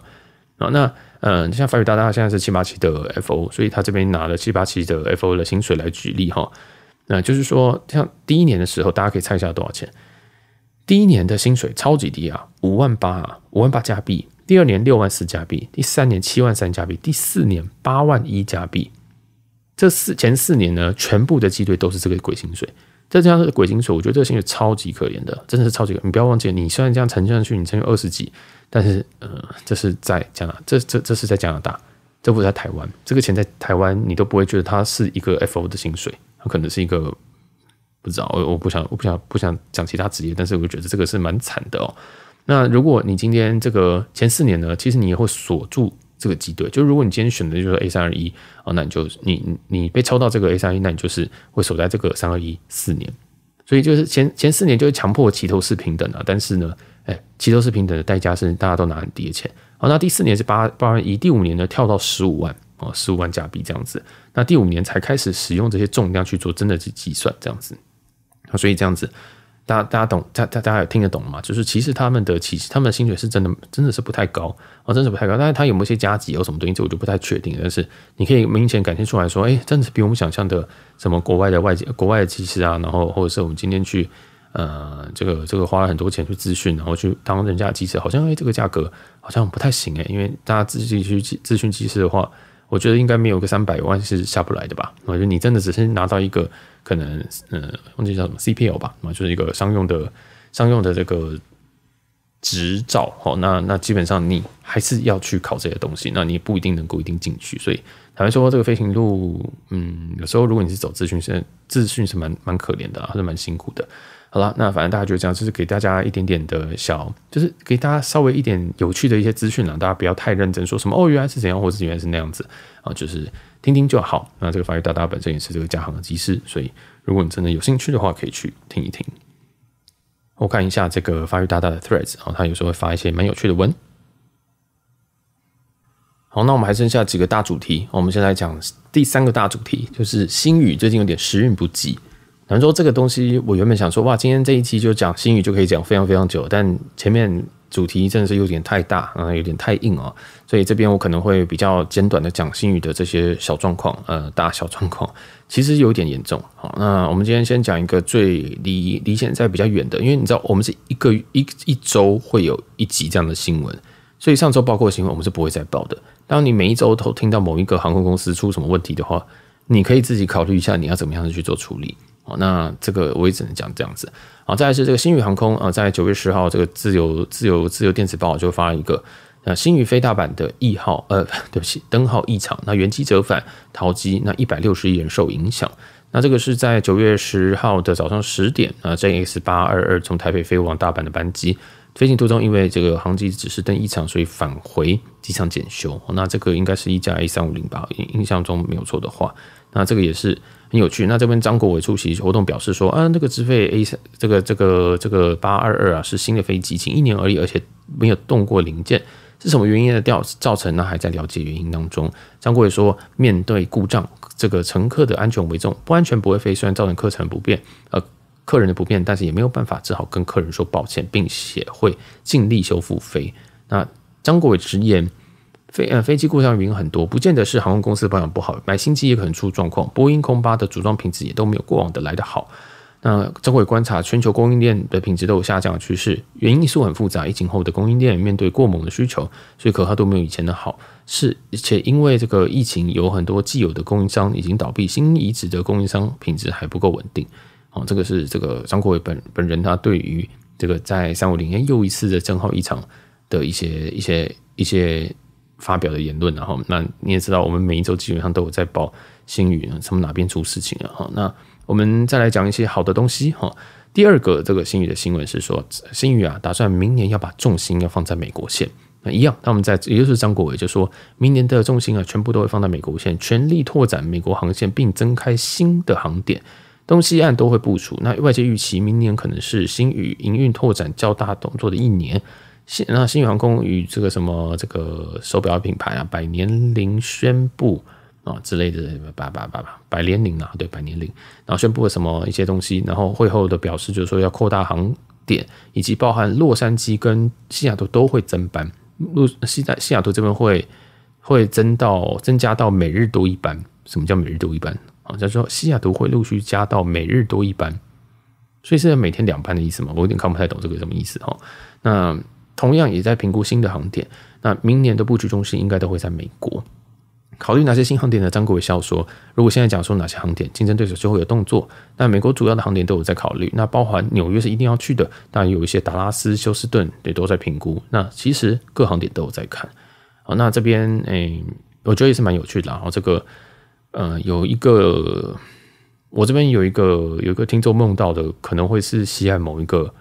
啊。那嗯，像法语大大现在是七八七的 FO，所以他这边拿了七八七的 FO 的薪水来举例哈。那就是说，像第一年的时候，大家可以猜一下多少钱？第一年的薪水超级低啊，五万八，五万八加币。第二年六万四加币，第三年七万三加币，第四年八万一加币。这四前四年呢，全部的机队都是这个鬼薪水。这这样是鬼薪水，我觉得这个薪水超级可怜的，真的是超级可你不要忘记，你虽然这样乘上去，你乘以二十几，但是呃，这是在加拿这这这是在加拿大，这不是在台湾。这个钱在台湾，你都不会觉得它是一个 F O 的薪水，它可能是一个不知道。我我不想我不想不想讲其他职业，但是我觉得这个是蛮惨的哦。那如果你今天这个前四年呢，其实你也会锁住。这个机队，就如果你今天选的就是 A 三二一啊，那你就你你被抽到这个 A 三二一，那你就是会守在这个三二一四年，所以就是前前四年就是强迫起头是平等的，但是呢，哎，起头是平等的代价是大家都拿很低的钱，哦，那第四年是八八万一，第五年呢跳到十五万哦，十五万加币这样子，那第五年才开始使用这些重量去做真的是计算这样子啊，所以这样子。大家大家懂，大大家有听得懂吗？就是其实他们的其实他们的薪水是真的真的是不太高啊，真的是不太高。但是他有没有一些加急有什么东西，这我就不太确定。但是你可以明显感觉出来说，哎，真的是比我们想象的什么国外的外籍国外的技师啊，然后或者是我们今天去呃这个这个花了很多钱去咨询，然后去当人家技师，好像哎这个价格好像不太行哎。因为大家自己去咨询技师的话，我觉得应该没有个三百万是下不来的吧？我觉得你真的只是拿到一个。可能嗯，忘记叫什么 CPL 吧，那就是一个商用的商用的这个执照。哦，那那基本上你还是要去考这些东西，那你不一定能够一定进去。所以坦白说，这个飞行路，嗯，有时候如果你是走资讯，是资讯是蛮蛮可怜的，还是蛮辛苦的。好了，那反正大家就这样，就是给大家一点点的小，就是给大家稍微一点有趣的一些资讯啦。大家不要太认真，说什么哦原来是怎样，或者原来是那样子啊，就是。听听就好。那这个发育大大本身也是这个家行的技师，所以如果你真的有兴趣的话，可以去听一听。我看一下这个发育大大的 threads，然后他有时候会发一些蛮有趣的文。好，那我们还剩下几个大主题，我们现在讲第三个大主题，就是新宇最近有点时运不济。难说这个东西，我原本想说哇，今天这一期就讲新宇就可以讲非常非常久，但前面。主题真的是有点太大啊，有点太硬哦，所以这边我可能会比较简短的讲新宇的这些小状况，呃，大小状况 其实有点严重。好，那我们今天先讲一个最离离现在比较远的，因为你知道我们是一个一一周会有一集这样的新闻，所以上周报过新闻我们是不会再报的。当你每一周都听到某一个航空公司出什么问题的话，你可以自己考虑一下你要怎么样的去做处理。好，那这个我也只能讲这样子。好，再来是这个新宇航空啊，在九月十号这个自由自由自由电子报就发一个，啊，新宇飞大阪的 E 号，呃，对不起，登号异常，那原机折返，逃机，那一百六十亿人受影响。那这个是在九月十号的早上十点，啊，JX 八二二从台北飞往大阪的班机，飞行途中因为这个航机指示灯异常，所以返回机场检修。那这个应该是一架 A 三五零吧，印印象中没有错的话，那这个也是。很有趣，那这边张国伟出席活动表示说，啊，那个直飞 A 三，这个这个这个八二二啊，是新的飞机，仅一年而已，而且没有动过零件，是什么原因的掉造成呢？还在了解原因当中。张国伟说，面对故障，这个乘客的安全为重，不安全不会飞，虽然造成客程不便，呃，客人的不便，但是也没有办法，只好跟客人说抱歉，并且会尽力修复飞。那张国伟直言。飞嗯，飞机故障原因很多，不见得是航空公司保养不好，买新机也可能出状况。波音空巴的组装品质也都没有过往的来得好。那张伟观察，全球供应链的品质都有下降的趋势，原因因素很复杂。疫情后的供应链面对过猛的需求，所以可靠度没有以前的好。是，且因为这个疫情，有很多既有的供应商已经倒闭，新移植的供应商品质还不够稳定。哦，这个是这个张国伟本本人他对于这个在三五零又一次的正号异常的一些一些一些。发表的言论，然后那你也知道，我们每一周基本上都有在报新宇，什么哪边出事情了哈。那我们再来讲一些好的东西哈。第二个，这个新宇的新闻是说，新宇啊，打算明年要把重心要放在美国线，那一样。那我们在也就是张国伟就说明年的重心啊，全部都会放在美国线，全力拓展美国航线，并增开新的航点，东西岸都会部署。那外界预期明年可能是新宇营运拓展较大动作的一年。新那新宇航空与这个什么这个手表品牌啊，百年灵宣布啊之类的，叭叭叭叭，百年灵啊，对，百年灵，然后宣布了什么一些东西，然后会后的表示就是说要扩大航点，以及包含洛杉矶跟西雅图都会增班，洛西在西雅图这边会会增到增加到每日多一班，什么叫每日多一班？好叫说西雅图会陆续加到每日多一班，所以是每天两班的意思嘛？我有点看不太懂这个什么意思哈，那。同样也在评估新的航点，那明年的布局中心应该都会在美国考虑哪些新航点的。张国伟笑说：“如果现在讲说哪些航点竞争对手就会有动作，那美国主要的航点都有在考虑，那包含纽约是一定要去的，当然有一些达拉斯、休斯顿也都在评估。那其实各航点都有在看。好，那这边诶，我觉得也是蛮有趣的。然后这个，呃，有一个，我这边有一个有一个听众梦到的，可能会是西安某一个。”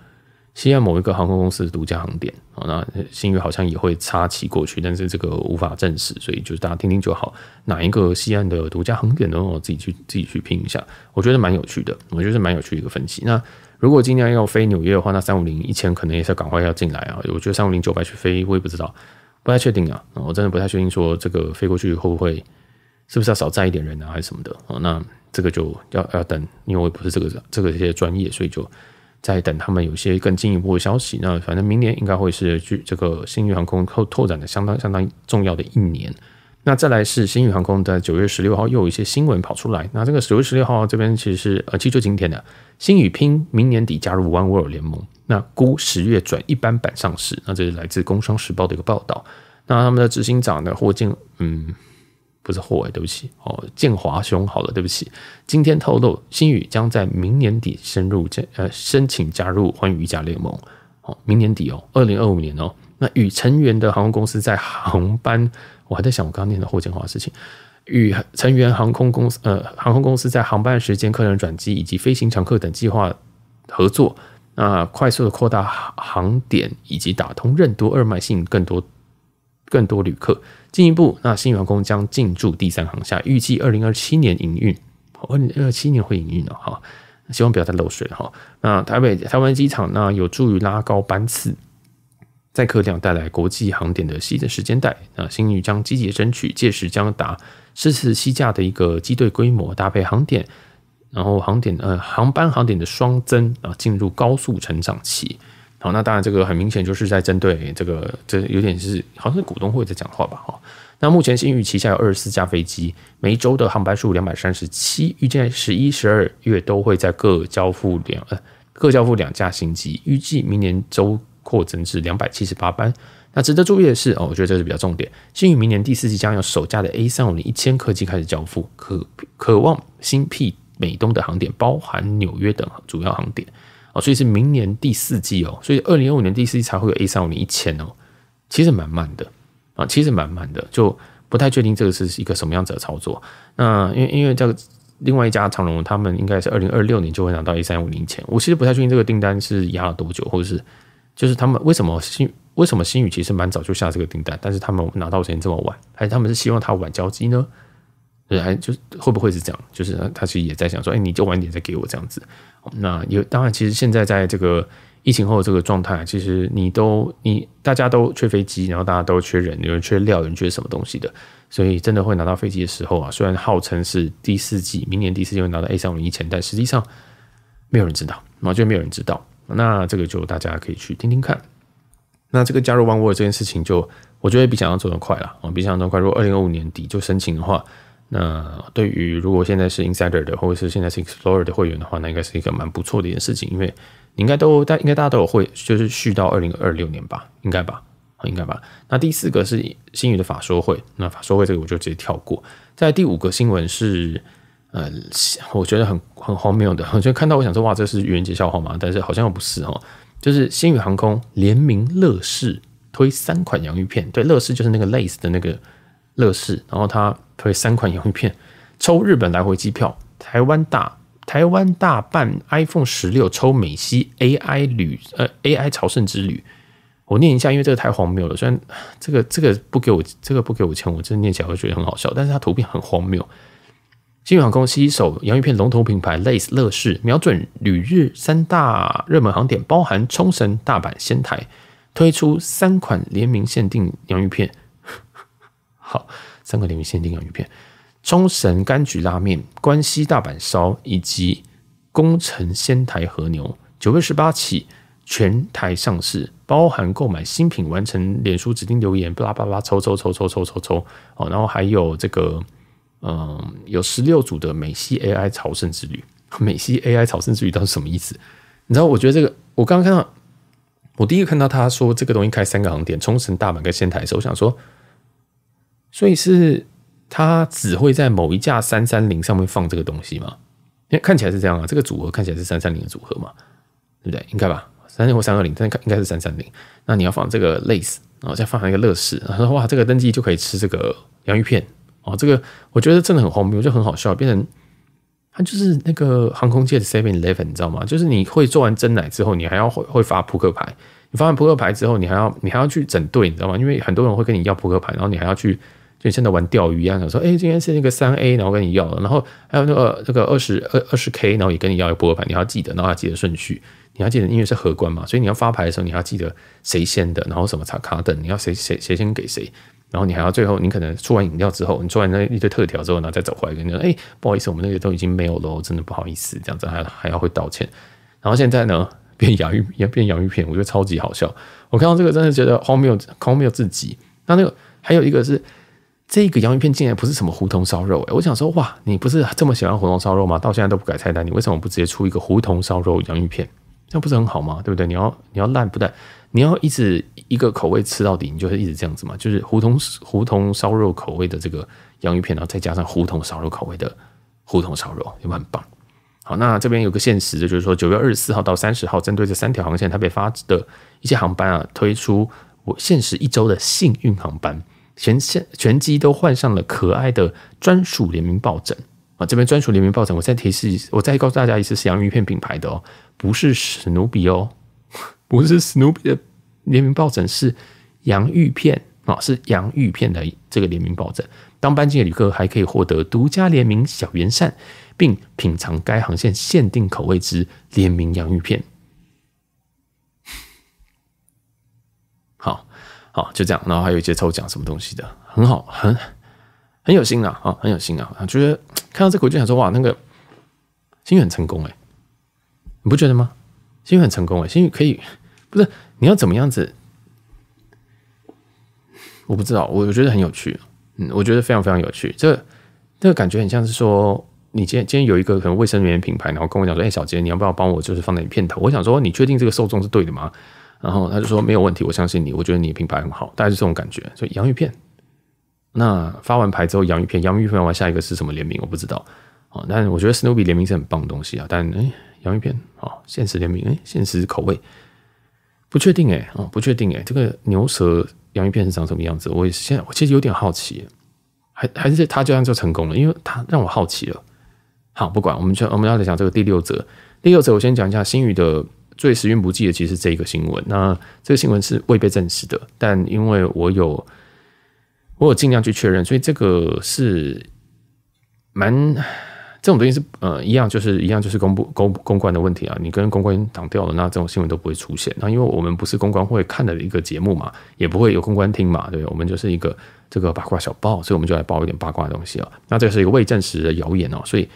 西安某一个航空公司的独家航点啊，那新宇好像也会插旗过去，但是这个无法证实，所以就是大家听听就好。哪一个西安的独家航点呢？我自己去自己去拼一下，我觉得蛮有趣的，我觉得蛮有趣一个分析。那如果今天要飞纽约的话，那三五零一千可能也是要赶快要进来啊。我觉得三五零九百去飞，我也不知道，不太确定啊。我真的不太确定说这个飞过去会不会是不是要少载一点人啊，还是什么的啊？那这个就要要等，因为我不是这个这个这些专业，所以就。在等他们有些更进一步的消息。那反正明年应该会是去这个新宇航空扩拓展的相当相当重要的一年。那再来是新宇航空在九月十六号又有一些新闻跑出来。那这个九月十六号这边其实是呃，其实今天的新宇拼明年底加入 One World 联盟。那估十月转一般版上市。那这是来自工商时报的一个报道。那他们的执行长呢，霍进嗯。不是霍伟，对不起哦，建华兄好了，对不起。今天透露，新宇将在明年底深入加呃申请加入欢愉家联盟。哦，明年底哦，二零二五年哦。那与成员的航空公司，在航班，我还在想，我刚刚念的霍建华的事情。与成员航空公司呃航空公司，在航班时间、客人转机以及飞行乘客等计划合作，那快速的扩大航点以及打通任督二脉，吸引更多更多旅客。进一步，那新员工将进驻第三航厦，预计二零二七年营运，二零二七年会营运的哈，希望不要再漏水哈。那台北台湾机场呢，有助于拉高班次载客量，带来国际航点的新的时间带。那新宇将积极争取，届时将达四次西价的一个机队规模，搭配航点，然后航点呃航班航点的双增啊，进入高速成长期。好，那当然，这个很明显就是在针对这个，这有点是好像是股东会在讲话吧，哈。那目前新宇旗下有二十四架飞机，每周的航班数两百三十七，预计十一、十二月都会在各交付两呃各交付两架新机，预计明年周扩增至两百七十八班。那值得注意的是，哦，我觉得这是比较重点，新宇明年第四季将有首架的 A 三五零一千客机开始交付，渴渴望新辟美东的航点，包含纽约等主要航点。哦，所以是明年第四季哦，所以二零二五年第四季才会有 A 三五零一千哦，其实蛮慢的啊，其实蛮慢的，就不太确定这个是一个什么样子的操作。那因为因为这个另外一家长龙，他们应该是二零二六年就会拿到 A 三五零一千，我其实不太确定这个订单是压了多久，或者是就是他们为什么新为什么新宇其实蛮早就下这个订单，但是他们拿到时间这么晚，还是他们是希望他晚交机呢？还就是会不会是这样？就是他其实也在想说，哎，你就晚点再给我这样子。那也当然，其实现在在这个疫情后这个状态，其实你都你大家都缺飞机，然后大家都缺人，有人缺料，有人缺什么东西的，所以真的会拿到飞机的时候啊，虽然号称是第四季，明年第四季会拿到 A 三五一前，但实际上没有人知道，毛就没有人知道。那这个就大家可以去听听看。那这个加入 One World 这件事情，就我觉得比想象中的快了啊，比想象中快。如果二零二五年底就申请的话。那对于如果现在是 Insider 的，或者是现在是 Explorer 的会员的话，那应该是一个蛮不错的一件事情，因为应该都大，应该大家都有会，就是续到二零二六年吧，应该吧，应该吧。那第四个是新宇的法说会，那法说会这个我就直接跳过。在第五个新闻是，呃，我觉得很很荒谬的，我觉看到我想说，哇，这是愚人节笑话吗？但是好像不是哦，就是新宇航空联名乐视推三款洋芋片，对，乐视就是那个 Lace 的那个。乐视，然后它推三款洋芋片，抽日本来回机票，台湾大台湾大办 iPhone 十六抽美西 AI 旅，呃，AI 朝圣之旅。我念一下，因为这个太荒谬了。虽然这个这个不给我这个不给我钱，我真的念起来会觉得很好笑。但是它图片很荒谬。新航空携手洋芋片龙头品牌 Lace 乐视，瞄准旅日三大热门航点，包含冲绳、大阪、仙台，推出三款联名限定洋芋片。好，三个联名限定烤鱼片，冲绳柑橘拉面，关西大阪烧，以及宫城仙台和牛，九月十八起全台上市，包含购买新品完成脸书指定留言，巴拉巴拉抽抽抽抽抽抽抽，哦，然后还有这个，嗯，有十六组的美西 AI 朝圣之旅，美西 AI 朝圣之旅到底什么意思？你知道？我觉得这个，我刚刚看到，我第一个看到他说这个东西开三个航点，冲绳、大阪跟仙台时，我想说。所以是它只会在某一架三三零上面放这个东西吗？因为看起来是这样啊，这个组合看起来是三三零的组合嘛，对不对？应该吧，三零或三二零，但应该是三三零。那你要放这个 lace 啊，再放一个乐事。然后哇，这个登记就可以吃这个洋芋片哦。这个我觉得真的很荒谬，就很好笑。变成他就是那个航空界的 Seven Eleven，你知道吗？就是你会做完真奶之后，你还要会会发扑克牌。你发完扑克牌之后，你还要你还要去整队，你知道吗？因为很多人会跟你要扑克牌，然后你还要去。你现在玩钓鱼一样，想说，哎，今天是那个三 A，然后跟你要了，然后还有那个那个二十二二十 K，然后也跟你要一波牌，你要记得，然后要记得顺序，你要记得因为是荷官嘛，所以你要发牌的时候，你要记得谁先的，然后什么卡卡等，你要谁谁谁先给谁，然后你还要最后你可能出完饮料之后，你出完那一堆特调之后呢，再走回来跟你说，哎，不好意思，我们那个都已经没有了，真的不好意思，这样子还还要会道歉，然后现在呢，变洋芋也变洋芋片，我觉得超级好笑，我看到这个真的觉得荒谬，荒谬至极。那那个还有一个是。这个洋芋片竟然不是什么胡同烧肉哎！我想说哇，你不是这么喜欢胡同烧肉吗？到现在都不改菜单，你为什么不直接出一个胡同烧肉洋芋片？那不是很好吗？对不对？你要你要烂不烂？你要一直一个口味吃到底，你就是一直这样子嘛。就是胡同胡同烧肉口味的这个洋芋片，然后再加上胡同烧肉口味的胡同烧肉，有没有很棒？好，那这边有个限时的，就是说九月二十四号到三十号，针对这三条航线，它被发的一些航班啊，推出我限时一周的幸运航班。全线全机都换上了可爱的专属联名抱枕啊！这边专属联名抱枕，我再提示，我再告诉大家一次，是洋芋片品牌的哦，不是史努比哦，不是史努比的联名抱枕，是洋芋片啊，是洋芋片的这个联名抱枕。当班机的旅客还可以获得独家联名小圆扇，并品尝该航线限定口味之联名洋芋片。好，就这样，然后还有一些抽奖什么东西的，很好，很很有心啊，啊，很有心啊，觉得看到这个我就想说，哇，那个新愿很成功哎，你不觉得吗？新愿很成功哎，新愿可以，不是你要怎么样子，我不知道，我我觉得很有趣，嗯，我觉得非常非常有趣，这这个感觉很像是说，你今天今天有一个可能卫生棉品牌，然后跟我讲说，哎，小杰，你要不要帮我就是放在你片头？我想说，你确定这个受众是对的吗？然后他就说没有问题，我相信你，我觉得你品牌很好，大概是这种感觉。所以洋芋片，那发完牌之后，洋芋片，洋芋片完下一个是什么联名？我不知道啊，但我觉得 Snoopy 联名是很棒的东西啊。但哎，洋芋片啊，限时联名，哎，限时口味，不确定哎，哦，不确定哎，这个牛舌洋芋片是长什么样子？我也现在我其实有点好奇，还还是他这样就成功了，因为他让我好奇了。好，不管，我们就我们要来讲这个第六则。第六则，我先讲一下新宇的。最时运不济的，其实这一个新闻。那这个新闻是未被证实的，但因为我有我有尽量去确认，所以这个是蛮这种东西是呃一样，就是一样就是公布公公关的问题啊。你跟公关挡掉了，那这种新闻都不会出现。那因为我们不是公关会看的一个节目嘛，也不会有公关听嘛，对我们就是一个这个八卦小报，所以我们就来报一点八卦东西啊。那这是一个未证实的谣言哦，所以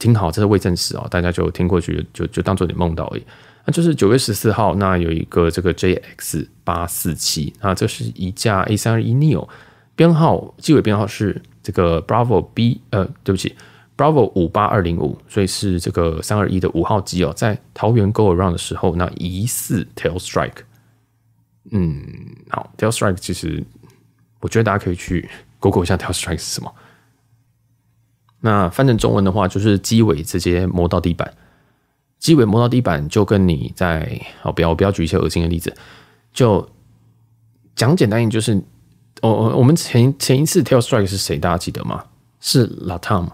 听好，这是未证实哦，大家就听过去，就就当做你梦到而已。那就是九月十四号，那有一个这个 JX 八四七啊，这是一架 A 三二一 neo，编号机尾编号是这个 Bravo B，呃，对不起，Bravo 五八二零五，所以是这个三二一的五号机哦，在桃园 Go Around 的时候，那疑似 Tail Strike。嗯，好，Tail Strike 其实我觉得大家可以去 Google 一下 Tail Strike 是什么。那翻成中文的话，就是机尾直接磨到地板。机尾摸到地板，就跟你在哦，不要，我不要举一些恶心的例子，就讲简单一点，就是哦，我我们前前一次 tail strike 是谁，大家记得吗？是老 Tom，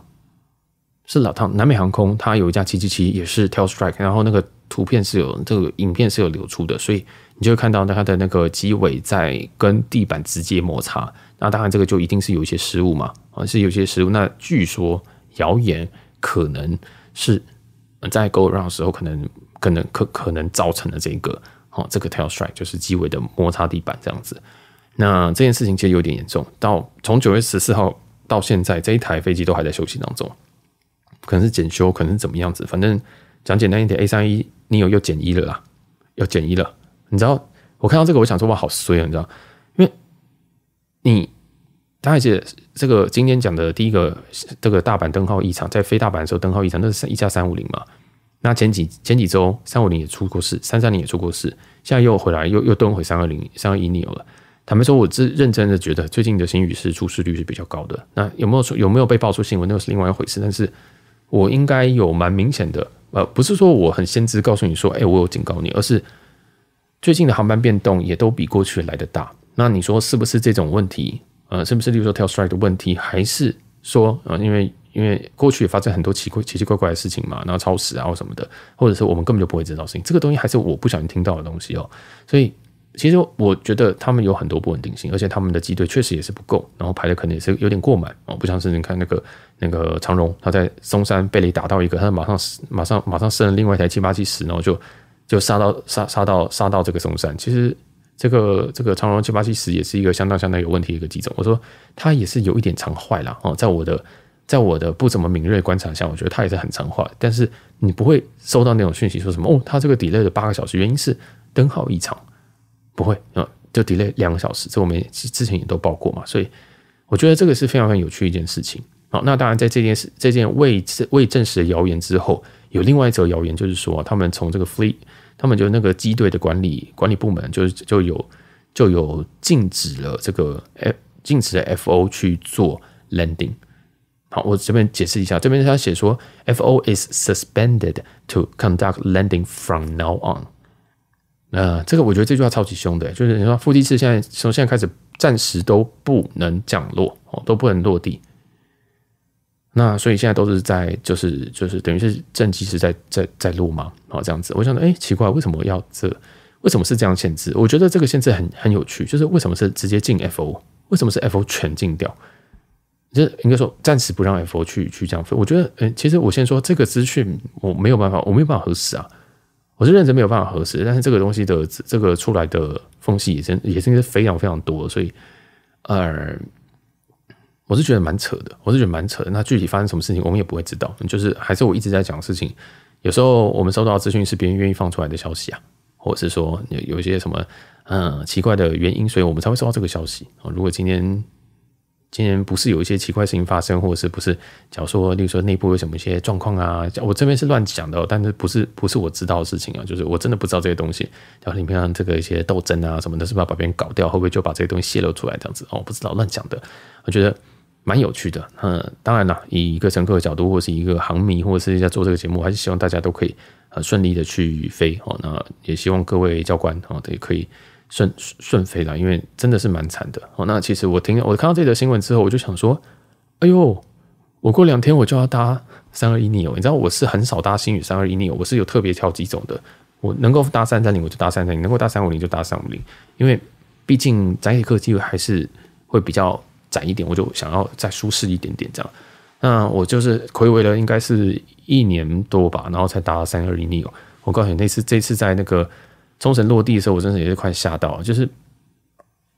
是老 Tom，南美航空，它有一架七七七也是 tail strike，然后那个图片是有这个影片是有流出的，所以你就会看到它的那个机尾在跟地板直接摩擦，那当然这个就一定是有一些失误嘛，而是有些失误。那据说谣言可能是。在 go round 的时候，可能可能可可能造成了这个，哦这个 tail strike 就是机尾的摩擦地板这样子。那这件事情其实有点严重，到从九月十四号到现在，这一台飞机都还在休息当中，可能是检修，可能是怎么样子，反正讲简单一点，A 三一你有又减一了啦，又减一了。你知道我看到这个，我想说哇，好衰啊，你知道，因为你。大家记得这个今天讲的第一个，这个大阪登号异常，在飞大阪的时候登号异常，那是一加三五零嘛？那前几前几周三五零也出过事，三三零也出过事，现在又回来又又登回三二零、三二一 nil 了。坦白说，我自认真的觉得最近的新宇是出事率是比较高的。那有没有说有没有被爆出新闻，那是另外一回事。但是我应该有蛮明显的，呃，不是说我很先知告诉你说，哎，我有警告你，而是最近的航班变动也都比过去来的大。那你说是不是这种问题？呃，是不是例如说跳 strike 的问题，还是说呃，因为因为过去也发生很多奇怪奇奇怪怪的事情嘛，然后超时啊或什么的，或者是我们根本就不会知道事情，这个东西还是我不小心听到的东西哦。所以其实我觉得他们有很多不稳定性，而且他们的机队确实也是不够，然后排的可能也是有点过满哦。不像是你看那个那个长荣，他在嵩山被雷打到一个，他马上马上马上升了另外一台七八七十，然后就就杀到杀杀到杀到这个嵩山，其实。这个这个长荣七八七十也是一个相当相当有问题的一个机种，我说它也是有一点常坏了哦，在我的在我的不怎么敏锐观察下，我觉得它也是很常坏，但是你不会收到那种讯息说什么哦，它这个 delay 了八个小时，原因是灯号异常，不会啊，就 delay 两个小时，这我们之前也都报过嘛，所以我觉得这个是非常非常有趣一件事情。好，那当然在这件事这件未证未证实的谣言之后，有另外一则谣言，就是说他们从这个 fleet。他们就那个机队的管理管理部门，就就有就有禁止了这个 F 禁止了 FO 去做 landing。好，我这边解释一下，这边他写说，FO is suspended to conduct landing from now on。那这个我觉得这句话超级凶的，就是你说富士机现在从现在开始暂时都不能降落哦，都不能落地。那所以现在都是在就是就是等于是正，畸是在在在录嘛，好这样子。我想说，哎，奇怪，为什么要这？为什么是这样限制？我觉得这个限制很很有趣，就是为什么是直接进 F O？为什么是 F O 全禁掉？就是应该说暂时不让 F O 去去这样。分。我觉得，哎，其实我先说这个资讯，我没有办法，我没有办法核实啊。我是认真没有办法核实，但是这个东西的这个出来的缝隙也也也是非常非常多，所以，呃。我是觉得蛮扯的，我是觉得蛮扯的。那具体发生什么事情，我们也不会知道。就是还是我一直在讲事情。有时候我们收到资讯是别人愿意放出来的消息啊，或者是说有一些什么嗯奇怪的原因，所以我们才会收到这个消息啊。如果今天今天不是有一些奇怪事情发生，或者是不是假如说，例如说内部有什么一些状况啊，我这边是乱讲的，但是不是不是我知道的事情啊，就是我真的不知道这些东西。然后你平常这个一些斗争啊什么的，是不是要把别人搞掉，会不会就把这些东西泄露出来这样子？哦，不知道乱讲的，我觉得。蛮有趣的，嗯，当然了，以一个乘客的角度，或者是一个航迷，或者是在做这个节目，还是希望大家都可以呃顺利的去飞哦。那也希望各位教官哦，也可以顺顺飞了，因为真的是蛮惨的哦。那其实我听我看到这则新闻之后，我就想说，哎呦，我过两天我就要搭三二一 neo，你知道我是很少搭新宇三二一 neo，我是有特别挑几种的，我能够搭三三零我就搭三三零，能够搭三五零就搭三五零，因为毕竟载客机会还是会比较。窄一点，我就想要再舒适一点点这样。那我就是回回了，应该是一年多吧，然后才达三二零 neo。我告诉你，那次这次在那个冲绳落地的时候，我真的也是快吓到，就是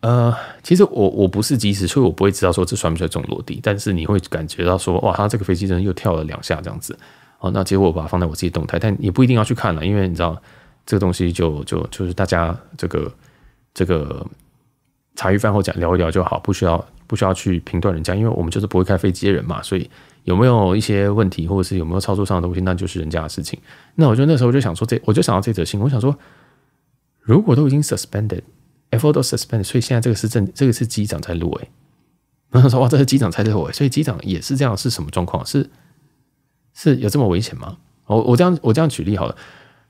呃，其实我我不是机师，所以我不会知道说这算不算种落地。但是你会感觉到说，哇，他这个飞机真的又跳了两下这样子。哦，那结果我把它放在我自己动态，但也不一定要去看了，因为你知道这个东西就就就是大家这个这个茶余饭后讲聊一聊就好，不需要。不需要去评断人家，因为我们就是不会开飞机的人嘛，所以有没有一些问题，或者是有没有操作上的东西，那就是人家的事情。那我觉得那时候就想说，这我就想到这则新闻，我想说，如果都已经 s u s p e n d e d a p 都 suspended，所以现在这个是正，这个是机长在录哎，我说哇，这是机长在录哎，所以机长也是这样，是什么状况？是是有这么危险吗？我我这样我这样举例好了，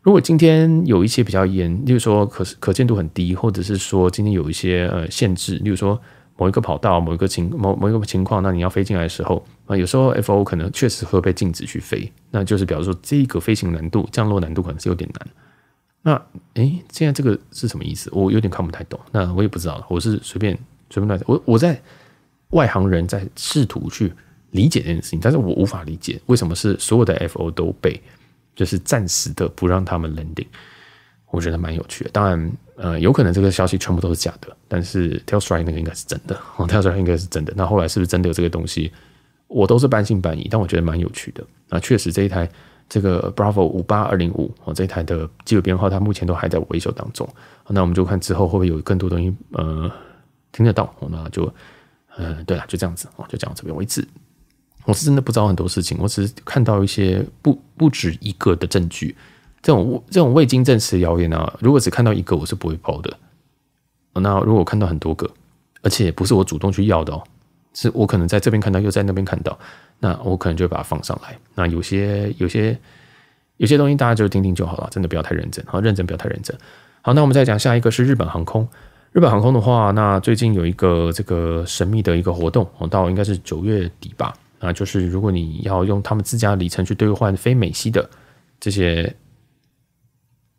如果今天有一些比较严，例如说可可见度很低，或者是说今天有一些呃限制，例如说。某一个跑道，某一个情某某一个情况，那你要飞进来的时候，啊，有时候 FO 可能确实会被禁止去飞，那就是比如说这个飞行难度降落难度可能是有点难。那诶，现在这个是什么意思？我有点看不太懂。那我也不知道了，我是随便随便乱讲。我我在外行人在试图去理解这件事情，但是我无法理解为什么是所有的 FO 都被就是暂时的不让他们 landing。我觉得蛮有趣的，当然。呃，有可能这个消息全部都是假的，但是 t e l l s t r a 那个应该是真的，t e l l s t r a 应该是真的。那后来是不是真的有这个东西，我都是半信半疑，但我觉得蛮有趣的。那确实这一台这个 Bravo 五八二零五，哦，这一台的机本编号它目前都还在我修当中。那我们就看之后会不会有更多东西，呃，听得到。我那就，呃，对了，就这样子，哦，就讲到这边。为止。我是真的不知道很多事情，我只是看到一些不不止一个的证据。这种这种未经证实谣言啊，如果只看到一个，我是不会抛的。那如果看到很多个，而且不是我主动去要的哦，是我可能在这边看到又在那边看到，那我可能就会把它放上来。那有些有些有些东西，大家就听听就好了，真的不要太认真好认真不要太认真。好，那我们再讲下一个是日本航空。日本航空的话，那最近有一个这个神秘的一个活动，到应该是九月底吧。啊，就是如果你要用他们自家里程去兑换非美系的这些。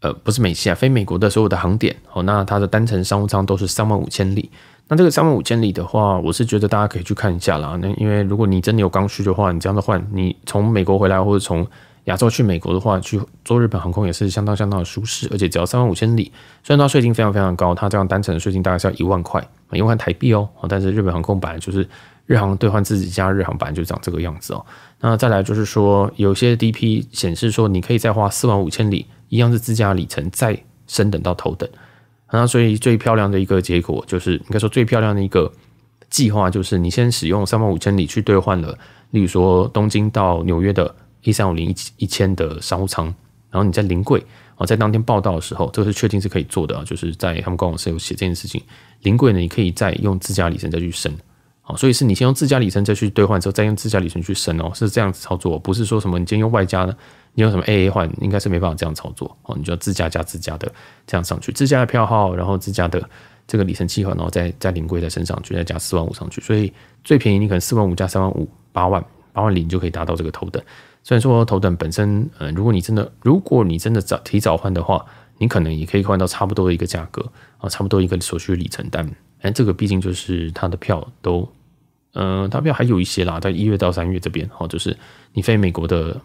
呃，不是美系啊，非美国的所有的航点哦。那它的单程商务舱都是三万五千里。那这个三万五千里的话，我是觉得大家可以去看一下啦。那因为如果你真的有刚需的话，你这样的换，你从美国回来或者从亚洲去美国的话，去做日本航空也是相当相当的舒适，而且只要三万五千里。虽然它税金非常非常高，它这样单程的税金大概是要一万块，一万台币哦。但是日本航空版就是日航兑换自己家日航版，就长这个样子哦。那再来就是说，有些 DP 显示说你可以再花四万五千里。一样是自家里程再升等到头等，然后所以最漂亮的一个结果就是，应该说最漂亮的一个计划就是，你先使用三万五千里去兑换了，例如说东京到纽约的一三五零一一千的商务舱，然后你在临柜啊，在当天报到的时候，这个是确定是可以做的啊，就是在他们官网是有写这件事情，临柜呢你可以再用自家里程再去升，好，所以是你先用自家里程再去兑换之后，再用自家里程去升哦，是这样子操作，不是说什么你先用外加呢，你用什么 AA 换？应该是没办法这样操作哦。你就要自家加自家的这样上去，自家的票号，然后自家的这个里程计划，然后再加零柜在身上去，再加四万五上去。所以最便宜你可能四万五加三万五，八万八万零就可以达到这个头等。虽然说头等本身，嗯，如果你真的，如果你真的早提早换的话，你可能也可以换到差不多的一个价格啊，差不多一个所需里程单。哎，这个毕竟就是它的票都，嗯，它票还有一些啦，在一月到三月这边哦，就是你飞美国的。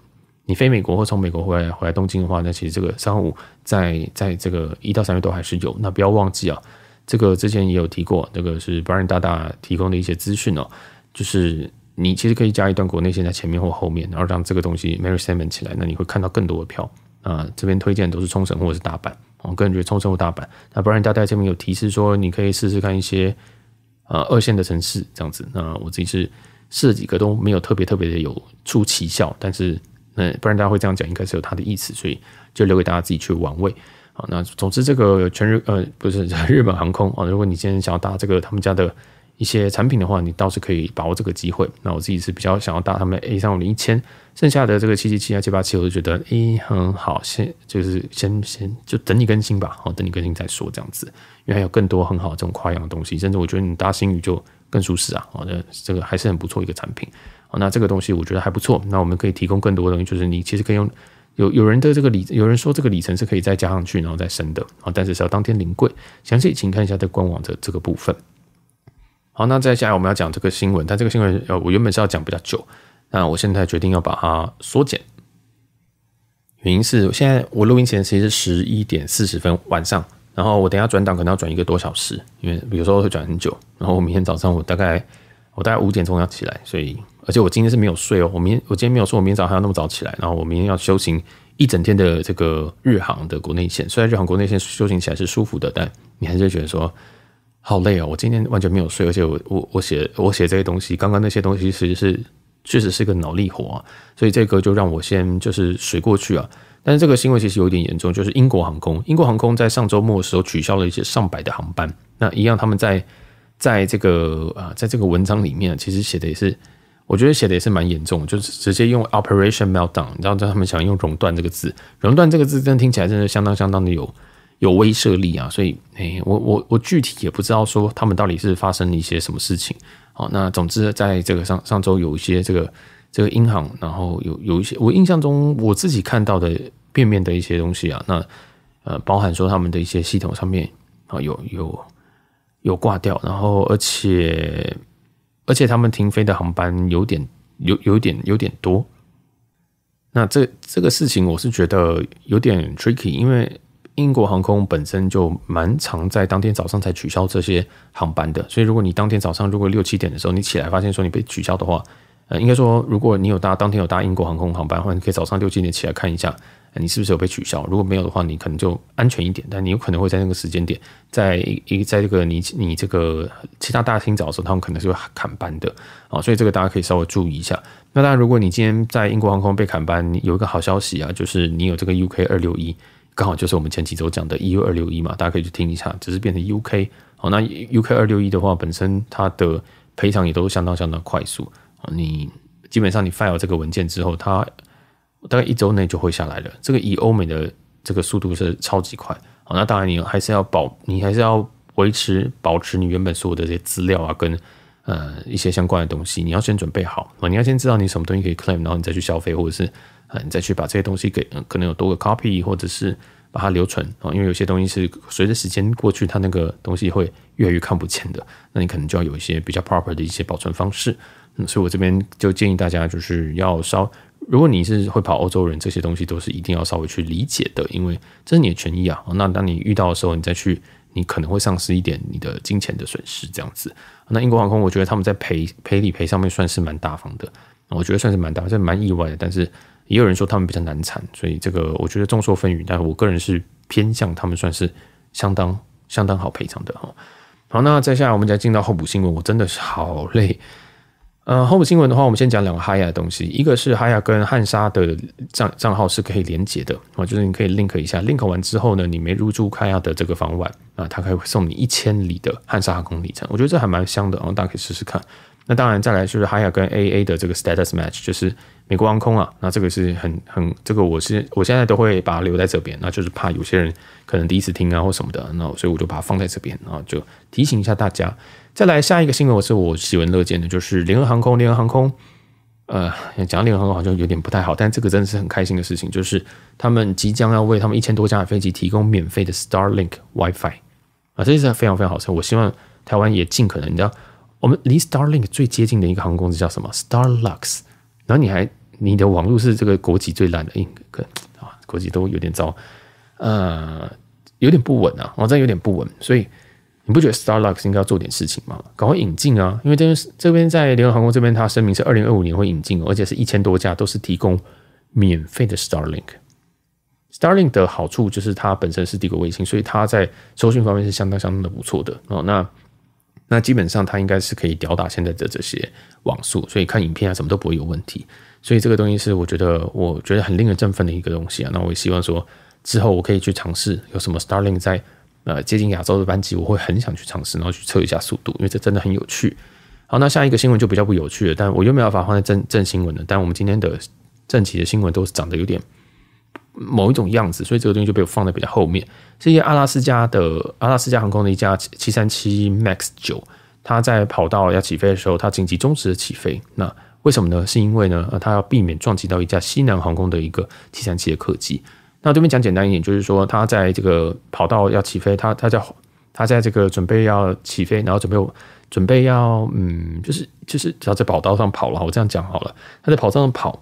你飞美国或从美国回来回来东京的话，那其实这个三五在在这个一到三月都还是有。那不要忘记啊，这个之前也有提过，这个是 Brian 大大提供的一些资讯哦。就是你其实可以加一段国内线在前面或后面，然后让这个东西 Mary Simon 起来，那你会看到更多的票。啊，这边推荐都是冲绳或者是大阪。我个人觉得冲绳或大阪。那 Brian 大大这边有提示说，你可以试试看一些呃二线的城市这样子。那我这次试了几个都没有特别特别的有出奇效，但是。嗯，不然大家会这样讲，应该是有他的意思，所以就留给大家自己去玩味。好，那总之这个全日呃不是 日本航空哦，如果你今天想要搭这个他们家的一些产品的话，你倒是可以把握这个机会。那我自己是比较想要搭他们 A 三五零一千，剩下的这个七七七啊七八七，我就觉得哎很好，先就是先先就等你更新吧，好等你更新再说这样子，因为还有更多很好这种跨洋的东西，甚至我觉得你搭新宇就更舒适啊，哦的这个还是很不错一个产品。那这个东西我觉得还不错，那我们可以提供更多的东西，就是你其实可以用有有人的这个里，有人说这个里程是可以再加上去，然后再升的啊，但是是要当天临柜，详细请看一下在官网的这个部分。好，那再下来我们要讲这个新闻，但这个新闻呃，我原本是要讲比较久，那我现在决定要把它缩减，原因是现在我录音前其实是十一点四十分晚上，然后我等下转档可能要转一个多小时，因为有时候会转很久，然后我明天早上我大概我大概五点钟要起来，所以。而且我今天是没有睡哦，我明我今天没有说，我明天早上还要那么早起来，然后我明天要修行一整天的这个日航的国内线。虽然日航国内线修行起来是舒服的，但你还是觉得说好累啊！我今天完全没有睡，而且我我我写我写这些东西，刚刚那些东西其实是确实是个脑力活啊，所以这个就让我先就是睡过去啊。但是这个新闻其实有点严重，就是英国航空，英国航空在上周末的时候取消了一些上百的航班。那一样他们在在这个啊在这个文章里面，其实写的也是。我觉得写的也是蛮严重，就是直接用 operation meltdown，你知道，知道他们想用“熔断”这个字，“熔断”这个字真听起来真的相当相当的有有威慑力啊。所以，哎，我我我具体也不知道说他们到底是发生了一些什么事情。好，那总之在这个上上周有一些这个这个银行，然后有有一些我印象中我自己看到的片面的一些东西啊，那呃，包含说他们的一些系统上面啊有有有挂掉，然后而且。而且他们停飞的航班有点有有点有点多，那这这个事情我是觉得有点 tricky，因为英国航空本身就蛮常在当天早上才取消这些航班的，所以如果你当天早上如果六七点的时候你起来发现说你被取消的话，呃，应该说如果你有搭当天有搭英国航空航班，或者可以早上六七点起来看一下。你是不是有被取消？如果没有的话，你可能就安全一点。但你有可能会在那个时间点，在一在这个你你这个其他大厅找早的时候，他们可能是会砍班的啊。所以这个大家可以稍微注意一下。那当然，如果你今天在英国航空被砍班，有一个好消息啊，就是你有这个 UK 二六一，刚好就是我们前几周讲的 EU 二六一嘛，大家可以去听一下。只是变成 UK，好，那 UK 二六一的话，本身它的赔偿也都相当相当快速。你基本上你 file 这个文件之后，它。大概一周内就会下来了。这个以欧美的这个速度是超级快。好，那当然你还是要保，你还是要维持、保持你原本所有的这些资料啊，跟呃一些相关的东西，你要先准备好啊。你要先知道你什么东西可以 claim，然后你再去消费，或者是呃你再去把这些东西给可能有多个 copy，或者是把它留存啊。因为有些东西是随着时间过去，它那个东西会越来越看不见的。那你可能就要有一些比较 proper 的一些保存方式。嗯，所以我这边就建议大家就是要稍。如果你是会跑欧洲人，这些东西都是一定要稍微去理解的，因为这是你的权益啊。那当你遇到的时候，你再去，你可能会丧失一点你的金钱的损失这样子。那英国航空，我觉得他们在赔赔理赔上面算是蛮大方的，我觉得算是蛮大，这蛮意外的。但是也有人说他们比较难缠，所以这个我觉得众说纷纭。但我个人是偏向他们算是相当相当好赔偿的哈。好，那接下来我们再进到候补新闻，我真的是好累。嗯，Home 新闻的话，我们先讲两个哈亚的东西。一个是哈亚跟汉莎的账账号是可以连接的，啊，就是你可以 link 一下，link 完之后呢，你没入住 y 亚的这个房晚，啊，他可以送你一千里的汉莎航空里程。我觉得这还蛮香的，然后大家可以试试看。那当然，再来就是 Hiya 跟 A A 的这个 Status Match，就是美国航空啊。那这个是很很，这个我是我现在都会把它留在这边，那就是怕有些人可能第一次听啊或什么的，那所以我就把它放在这边，然后就提醒一下大家。再来下一个新闻，我是我喜闻乐见的，就是联合航空。联合航空，呃，讲联合航空好像有点不太好，但这个真的是很开心的事情，就是他们即将要为他们一千多架的飞机提供免费的 Starlink Wi-Fi 啊，这是非常非常好吃。我希望台湾也尽可能你知道。我们离 Starlink 最接近的一个航空公司叫什么？Starlux。然后你还你的网络是这个国际最烂的，一个啊，国际都有点糟，呃，有点不稳啊，网站有点不稳。所以你不觉得 Starlux 应该要做点事情吗？赶快引进啊！因为这边这边在联合航空这边，它声明是二零二五年会引进，而且是一千多家都是提供免费的 Starlink。Starlink 的好处就是它本身是帝国卫星，所以它在搜寻方面是相当相当的不错的哦。那那基本上它应该是可以吊打现在的这些网速，所以看影片啊什么都不会有问题。所以这个东西是我觉得我觉得很令人振奋的一个东西啊。那我也希望说之后我可以去尝试有什么 Starlink 在呃接近亚洲的班级，我会很想去尝试，然后去测一下速度，因为这真的很有趣。好，那下一个新闻就比较不有趣了，但我又没有办法放在正正新闻了。但我们今天的正题的新闻都是长得有点。某一种样子，所以这个东西就被我放在比较后面。是些阿拉斯加的阿拉斯加航空的一架七三七 max 九，它在跑道要起飞的时候，它紧急终止了起飞。那为什么呢？是因为呢，它要避免撞击到一架西南航空的一个七三七的客机。那这边讲简单一点，就是说它在这个跑道要起飞，它它在它在这个准备要起飞，然后准备准备要嗯，就是就是只要在跑道上跑了，我这样讲好了，它在跑道上跑，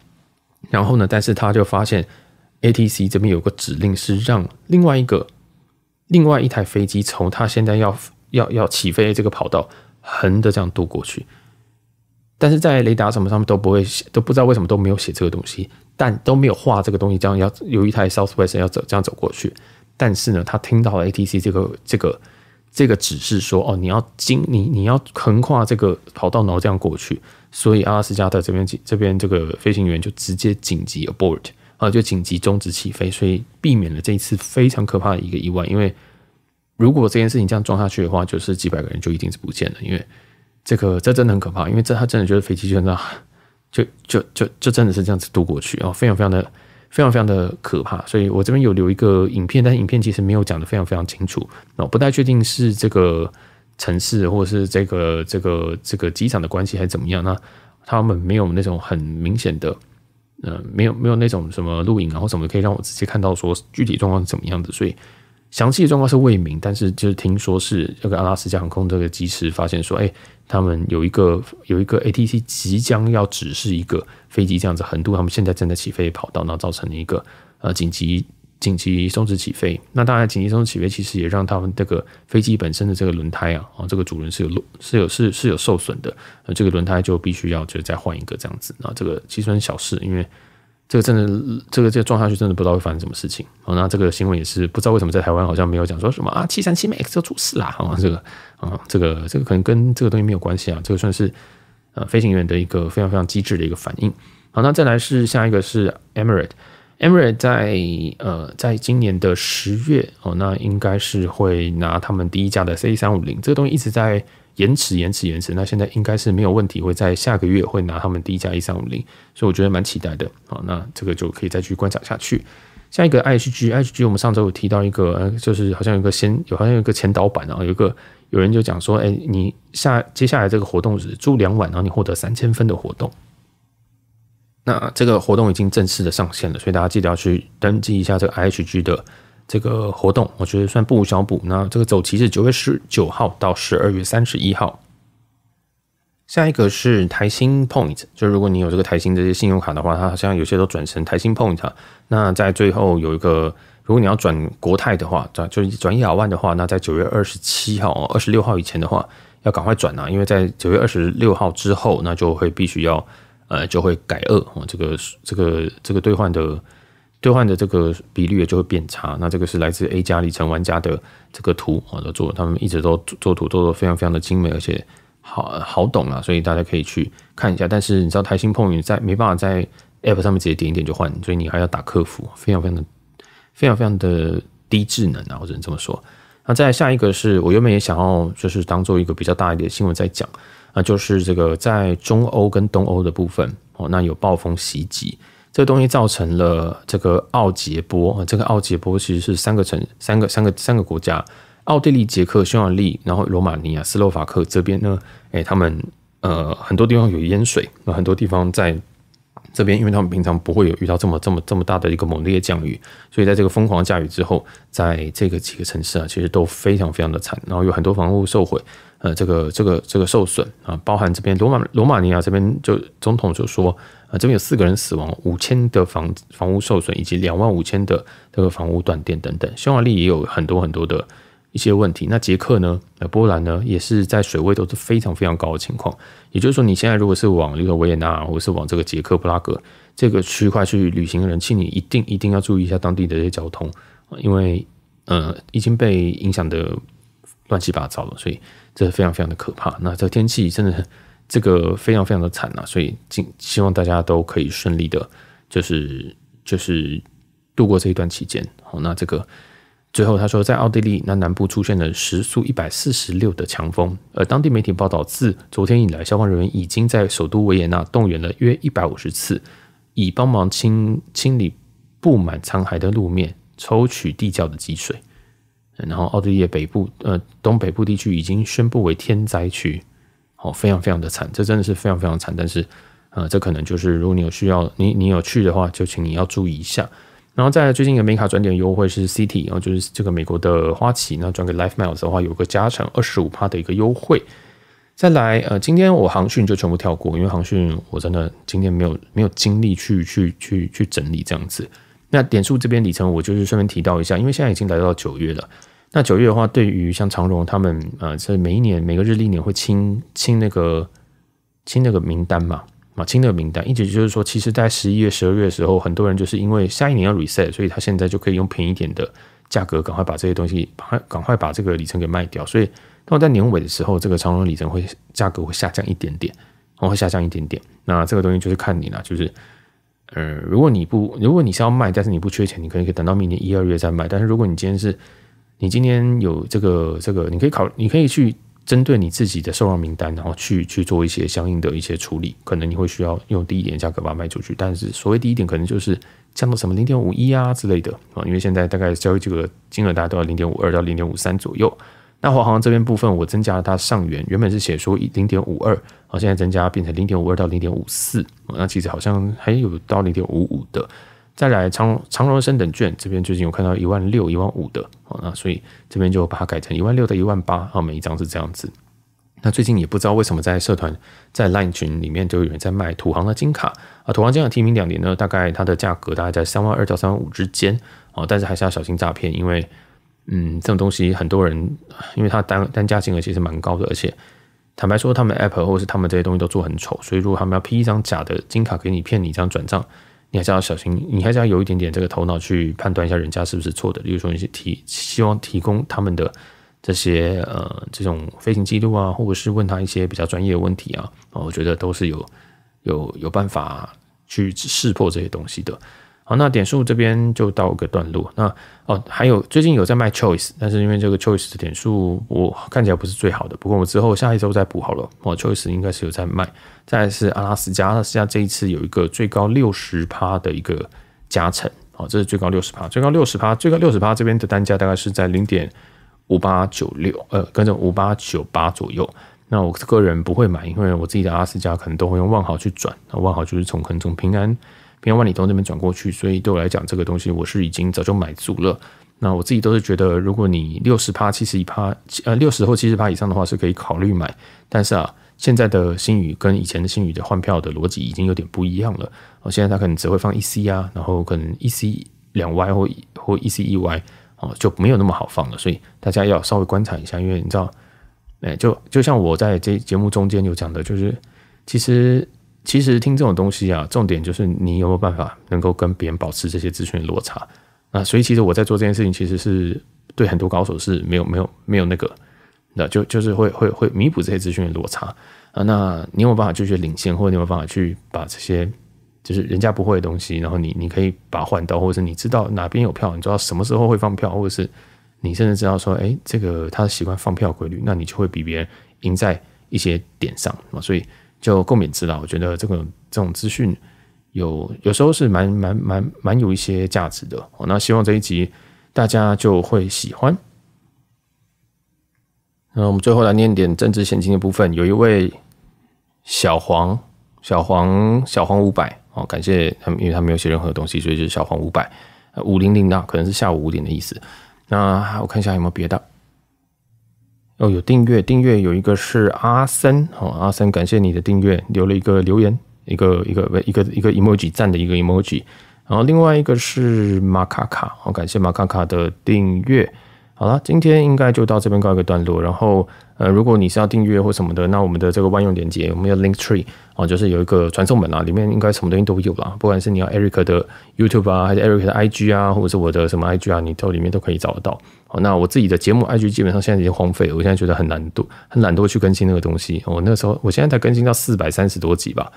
然后呢，但是它就发现。ATC 这边有个指令是让另外一个、另外一台飞机从它现在要要要起飞这个跑道横的这样渡过去，但是在雷达什么上面都不会写，都不知道为什么都没有写这个东西，但都没有画这个东西，这样要有一台 Southwest 要走这样走过去，但是呢，他听到了 ATC 这个这个这个指示说：“哦，你要经你你要横跨这个跑道然后这样过去。”所以阿拉斯加的这边这边这个飞行员就直接紧急 abort。啊！就紧急终止起飞，所以避免了这一次非常可怕的一个意外。因为如果这件事情这样撞下去的话，就是几百个人就一定是不见了。因为这个，这真的很可怕。因为这他真的觉得飞机就在那。就就就就真的是这样子渡过去啊，非常非常的、非常非常的可怕。所以我这边有留一个影片，但影片其实没有讲的非常非常清楚那不太确定是这个城市或者是这个这个这个机场的关系还是怎么样。那他们没有那种很明显的。嗯，没有没有那种什么录影啊，或什么可以让我直接看到说具体状况是怎么样的，所以详细的状况是未明。但是就是听说是这个阿拉斯加航空这个机师发现说，哎，他们有一个有一个 ATC 即将要指示一个飞机这样子横渡，他们现在正在起飞跑道，然后造成了一个呃紧急。紧急松止起飞。那当然，紧急松止起飞其实也让他们这个飞机本身的这个轮胎啊，啊，这个主轮是有漏，是有是是有受损的。那这个轮胎就必须要就再换一个这样子。那这个其实很小事，因为这个真的这个这个撞下去真的不知道会发生什么事情。好，那这个新闻也是不知道为什么在台湾好像没有讲说什么啊，七三七 MAX 要出事啦。好像这个啊，这个这个可能跟这个东西没有关系啊。这个算是呃飞行员的一个非常非常机智的一个反应。好，那再来是下一个是 Emirates。Emery 在呃，在今年的十月哦，那应该是会拿他们第一家的 C 三五零，这个东西一直在延迟、延迟、延迟。那现在应该是没有问题，会在下个月会拿他们第一家 A 三五零，所以我觉得蛮期待的。好，那这个就可以再去观察下去。下一个 H G H G，我们上周有提到一个，就是好像有个先有，好像有个前导版啊，有一个有人就讲说，哎，你下接下来这个活动日住两晚，然后你获得三千分的活动。那这个活动已经正式的上线了，所以大家记得要去登记一下这个 i H G 的这个活动。我觉得算不无小补。那这个走期是九月十九号到十二月三十一号。下一个是台新 Point，就如果你有这个台新这些信用卡的话，它好像有些都转成台新 Point。那在最后有一个，如果你要转国泰的话，转就是转亚万的话，那在九月二十七号、二十六号以前的话，要赶快转啊，因为在九月二十六号之后，那就会必须要。呃，就会改恶哦，这个这个这个兑换的兑换的这个比率也就会变差。那这个是来自 A 加里程玩家的这个图啊，做他们一直都做图做的非常非常的精美，而且好好懂啊，所以大家可以去看一下。但是你知道台新碰运在没办法在 App 上面直接点一点就换，所以你还要打客服，非常非常的非常非常的低智能啊，我只能这么说。那再下一个是我原本也想要就是当做一个比较大一点新闻在讲。那就是这个在中欧跟东欧的部分哦，那有暴风袭击，这个东西造成了这个奥捷波这个奥捷波其实是三个城、三个、三个、三个国家：奥地利、捷克、匈牙利，然后罗马尼亚、斯洛伐克这边呢，哎，他们呃很多地方有淹水，很多地方在这边，因为他们平常不会有遇到这么这么这么大的一个猛烈降雨，所以在这个疯狂降雨之后，在这个几个城市啊，其实都非常非常的惨，然后有很多房屋受毁。呃，这个这个这个受损啊，包含这边罗马罗马尼亚这边就总统就说，啊，这边有四个人死亡，五千的房房屋受损，以及两万五千的这个房屋断电等等。匈牙利也有很多很多的一些问题。那捷克呢？呃，波兰呢？也是在水位都是非常非常高的情况。也就是说，你现在如果是往这个维也纳，或者是往这个捷克布拉格这个区块去旅行的人，请你一定一定要注意一下当地的这些交通，因为呃，已经被影响的。乱七八糟的，所以这是非常非常的可怕。那这天气真的，这个非常非常的惨呐。所以，希希望大家都可以顺利的，就是就是度过这一段期间。好，那这个最后他说，在奥地利那南部出现了时速一百四十六的强风。而当地媒体报道，自昨天以来，消防人员已经在首都维也纳动员了约一百五十次，以帮忙清清理布满残骸的路面，抽取地窖的积水。然后，奥地利北部，呃，东北部地区已经宣布为天灾区，哦，非常非常的惨，这真的是非常非常惨。但是，呃，这可能就是如果你有需要，你你有去的话，就请你要注意一下。然后，在最近一个美卡转点优惠是 CT，然后就是这个美国的花旗，那转给 LifeMiles 的话，有个加成二十五帕的一个优惠。再来，呃，今天我航讯就全部跳过，因为航讯我真的今天没有没有精力去去去去整理这样子。那点数这边里程，我就是顺便提到一下，因为现在已经来到九月了。那九月的话，对于像长荣他们，呃，这每一年每个日历年会清清那个清那个名单嘛，啊，清那个名单，一直就是说，其实在十一月、十二月的时候，很多人就是因为下一年要 reset，所以他现在就可以用便宜点的价格，赶快把这些东西，赶快赶快把这个里程给卖掉。所以，那我在年尾的时候，这个长荣里程会价格会下降一点点，会下降一点点。那这个东西就是看你了，就是。呃，如果你不，如果你是要卖，但是你不缺钱，你可以等到明年一二月再卖。但是如果你今天是，你今天有这个这个，你可以考，你可以去针对你自己的受让名单，然后去去做一些相应的一些处理。可能你会需要用低一点的价格把它卖出去，但是所谓低一点，可能就是降到什么零点五一啊之类的啊，因为现在大概交易这个金额，大家都要零点五二到零点五三左右。那华航这边部分，我增加了它上缘，原本是写说一零点五二，好，现在增加变成零点五二到零点五四，那其实好像还有到零点五五的。再来长荣长荣升等券这边，最近有看到一万六、一万五的，好，那所以这边就把它改成一万六到一万八，啊，每一张是这样子。那最近也不知道为什么在社团在 LINE 群里面都有人在卖土航的金卡，啊，土航金卡提名两年呢，大概它的价格大概在三万二到三万五之间，哦，但是还是要小心诈骗，因为。嗯，这种东西很多人，因为他单单价金额其实蛮高的，而且坦白说，他们 App l e 或者是他们这些东西都做很丑，所以如果他们要 P 一张假的金卡给你骗你这样转账，你还是要小心，你还是要有一点点这个头脑去判断一下人家是不是错的。例如说，你提希望提供他们的这些呃这种飞行记录啊，或者是问他一些比较专业的问题啊，我觉得都是有有有办法去识破这些东西的。好，那点数这边就到个段落。那哦，还有最近有在卖 Choice，但是因为这个 Choice 的点数我看起来不是最好的，不过我之后下一周再补好了。我 Choice 应该是有在卖。再是阿拉斯加，阿拉斯加这一次有一个最高六十趴的一个加成，哦，这是最高六十趴，最高六十趴，最高六十趴这边的单价大概是在零点五八九六，呃，跟着五八九八左右。那我个人不会买，因为我自己的阿拉斯加可能都会用万豪去转，那万豪就是从可能从平安。平安万里通这边转过去，所以对我来讲，这个东西我是已经早就买足了。那我自己都是觉得，如果你六十趴、七十一趴、呃六十或七十趴以上的话，是可以考虑买。但是啊，现在的新宇跟以前的新宇的换票的逻辑已经有点不一样了。哦，现在它可能只会放 E C 啊，然后可能 E C 两 Y 或或 E C E Y 哦，就没有那么好放了。所以大家要稍微观察一下，因为你知道，哎，就就像我在这节目中间有讲的，就是其实。其实听这种东西啊，重点就是你有没有办法能够跟别人保持这些资讯的落差啊。所以其实我在做这件事情，其实是对很多高手是没有没有没有那个，那就就是会会会弥补这些资讯的落差啊。那你有没有办法去绝领先，或者你有没有办法去把这些就是人家不会的东西，然后你你可以把换到，或者是你知道哪边有票，你知道什么时候会放票，或者是你甚至知道说，哎，这个他习惯放票规律，那你就会比别人赢在一些点上啊。所以。就共勉之啦，我觉得这个这种资讯有有时候是蛮蛮蛮蛮有一些价值的哦。那希望这一集大家就会喜欢。那我们最后来念点政治现金的部分，有一位小黄小黄小黄五百哦，感谢他，们，因为他没有写任何东西，所以就是小黄五百五零零的，可能是下午五点的意思。那我看一下有没有别的。哦，有订阅，订阅有一个是阿森，好，阿森感谢你的订阅，留了一个留言，一个一个不一个一个 emoji 赞的一个 emoji，然后另外一个是马卡卡，好，感谢马卡卡的订阅。好了，今天应该就到这边告一个段落。然后呃，如果你是要订阅或什么的，那我们的这个万用连接，我们有 link tree 啊，就是有一个传送门啊，里面应该什么东西都有啦。不管是你要 Eric 的 YouTube 啊，还是 Eric 的 IG 啊，或者是我的什么 IG 啊，你都里面都可以找得到。那我自己的节目 IG 基本上现在已经荒废了，我现在觉得很懒惰，很懒惰去更新那个东西。我那时候，我现在才更新到四百三十多集吧，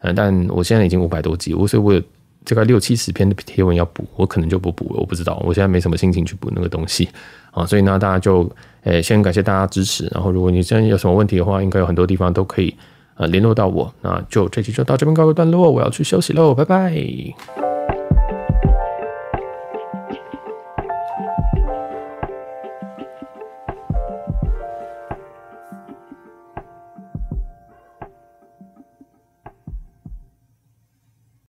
嗯，但我现在已经五百多集，我所以我有大概六七十篇的贴文要补，我可能就不补了，我不知道，我现在没什么心情去补那个东西啊。所以呢，大家就诶，先感谢大家支持，然后如果你现在有什么问题的话，应该有很多地方都可以呃联络到我。那就这期就到这边告一段落，我要去休息喽，拜拜。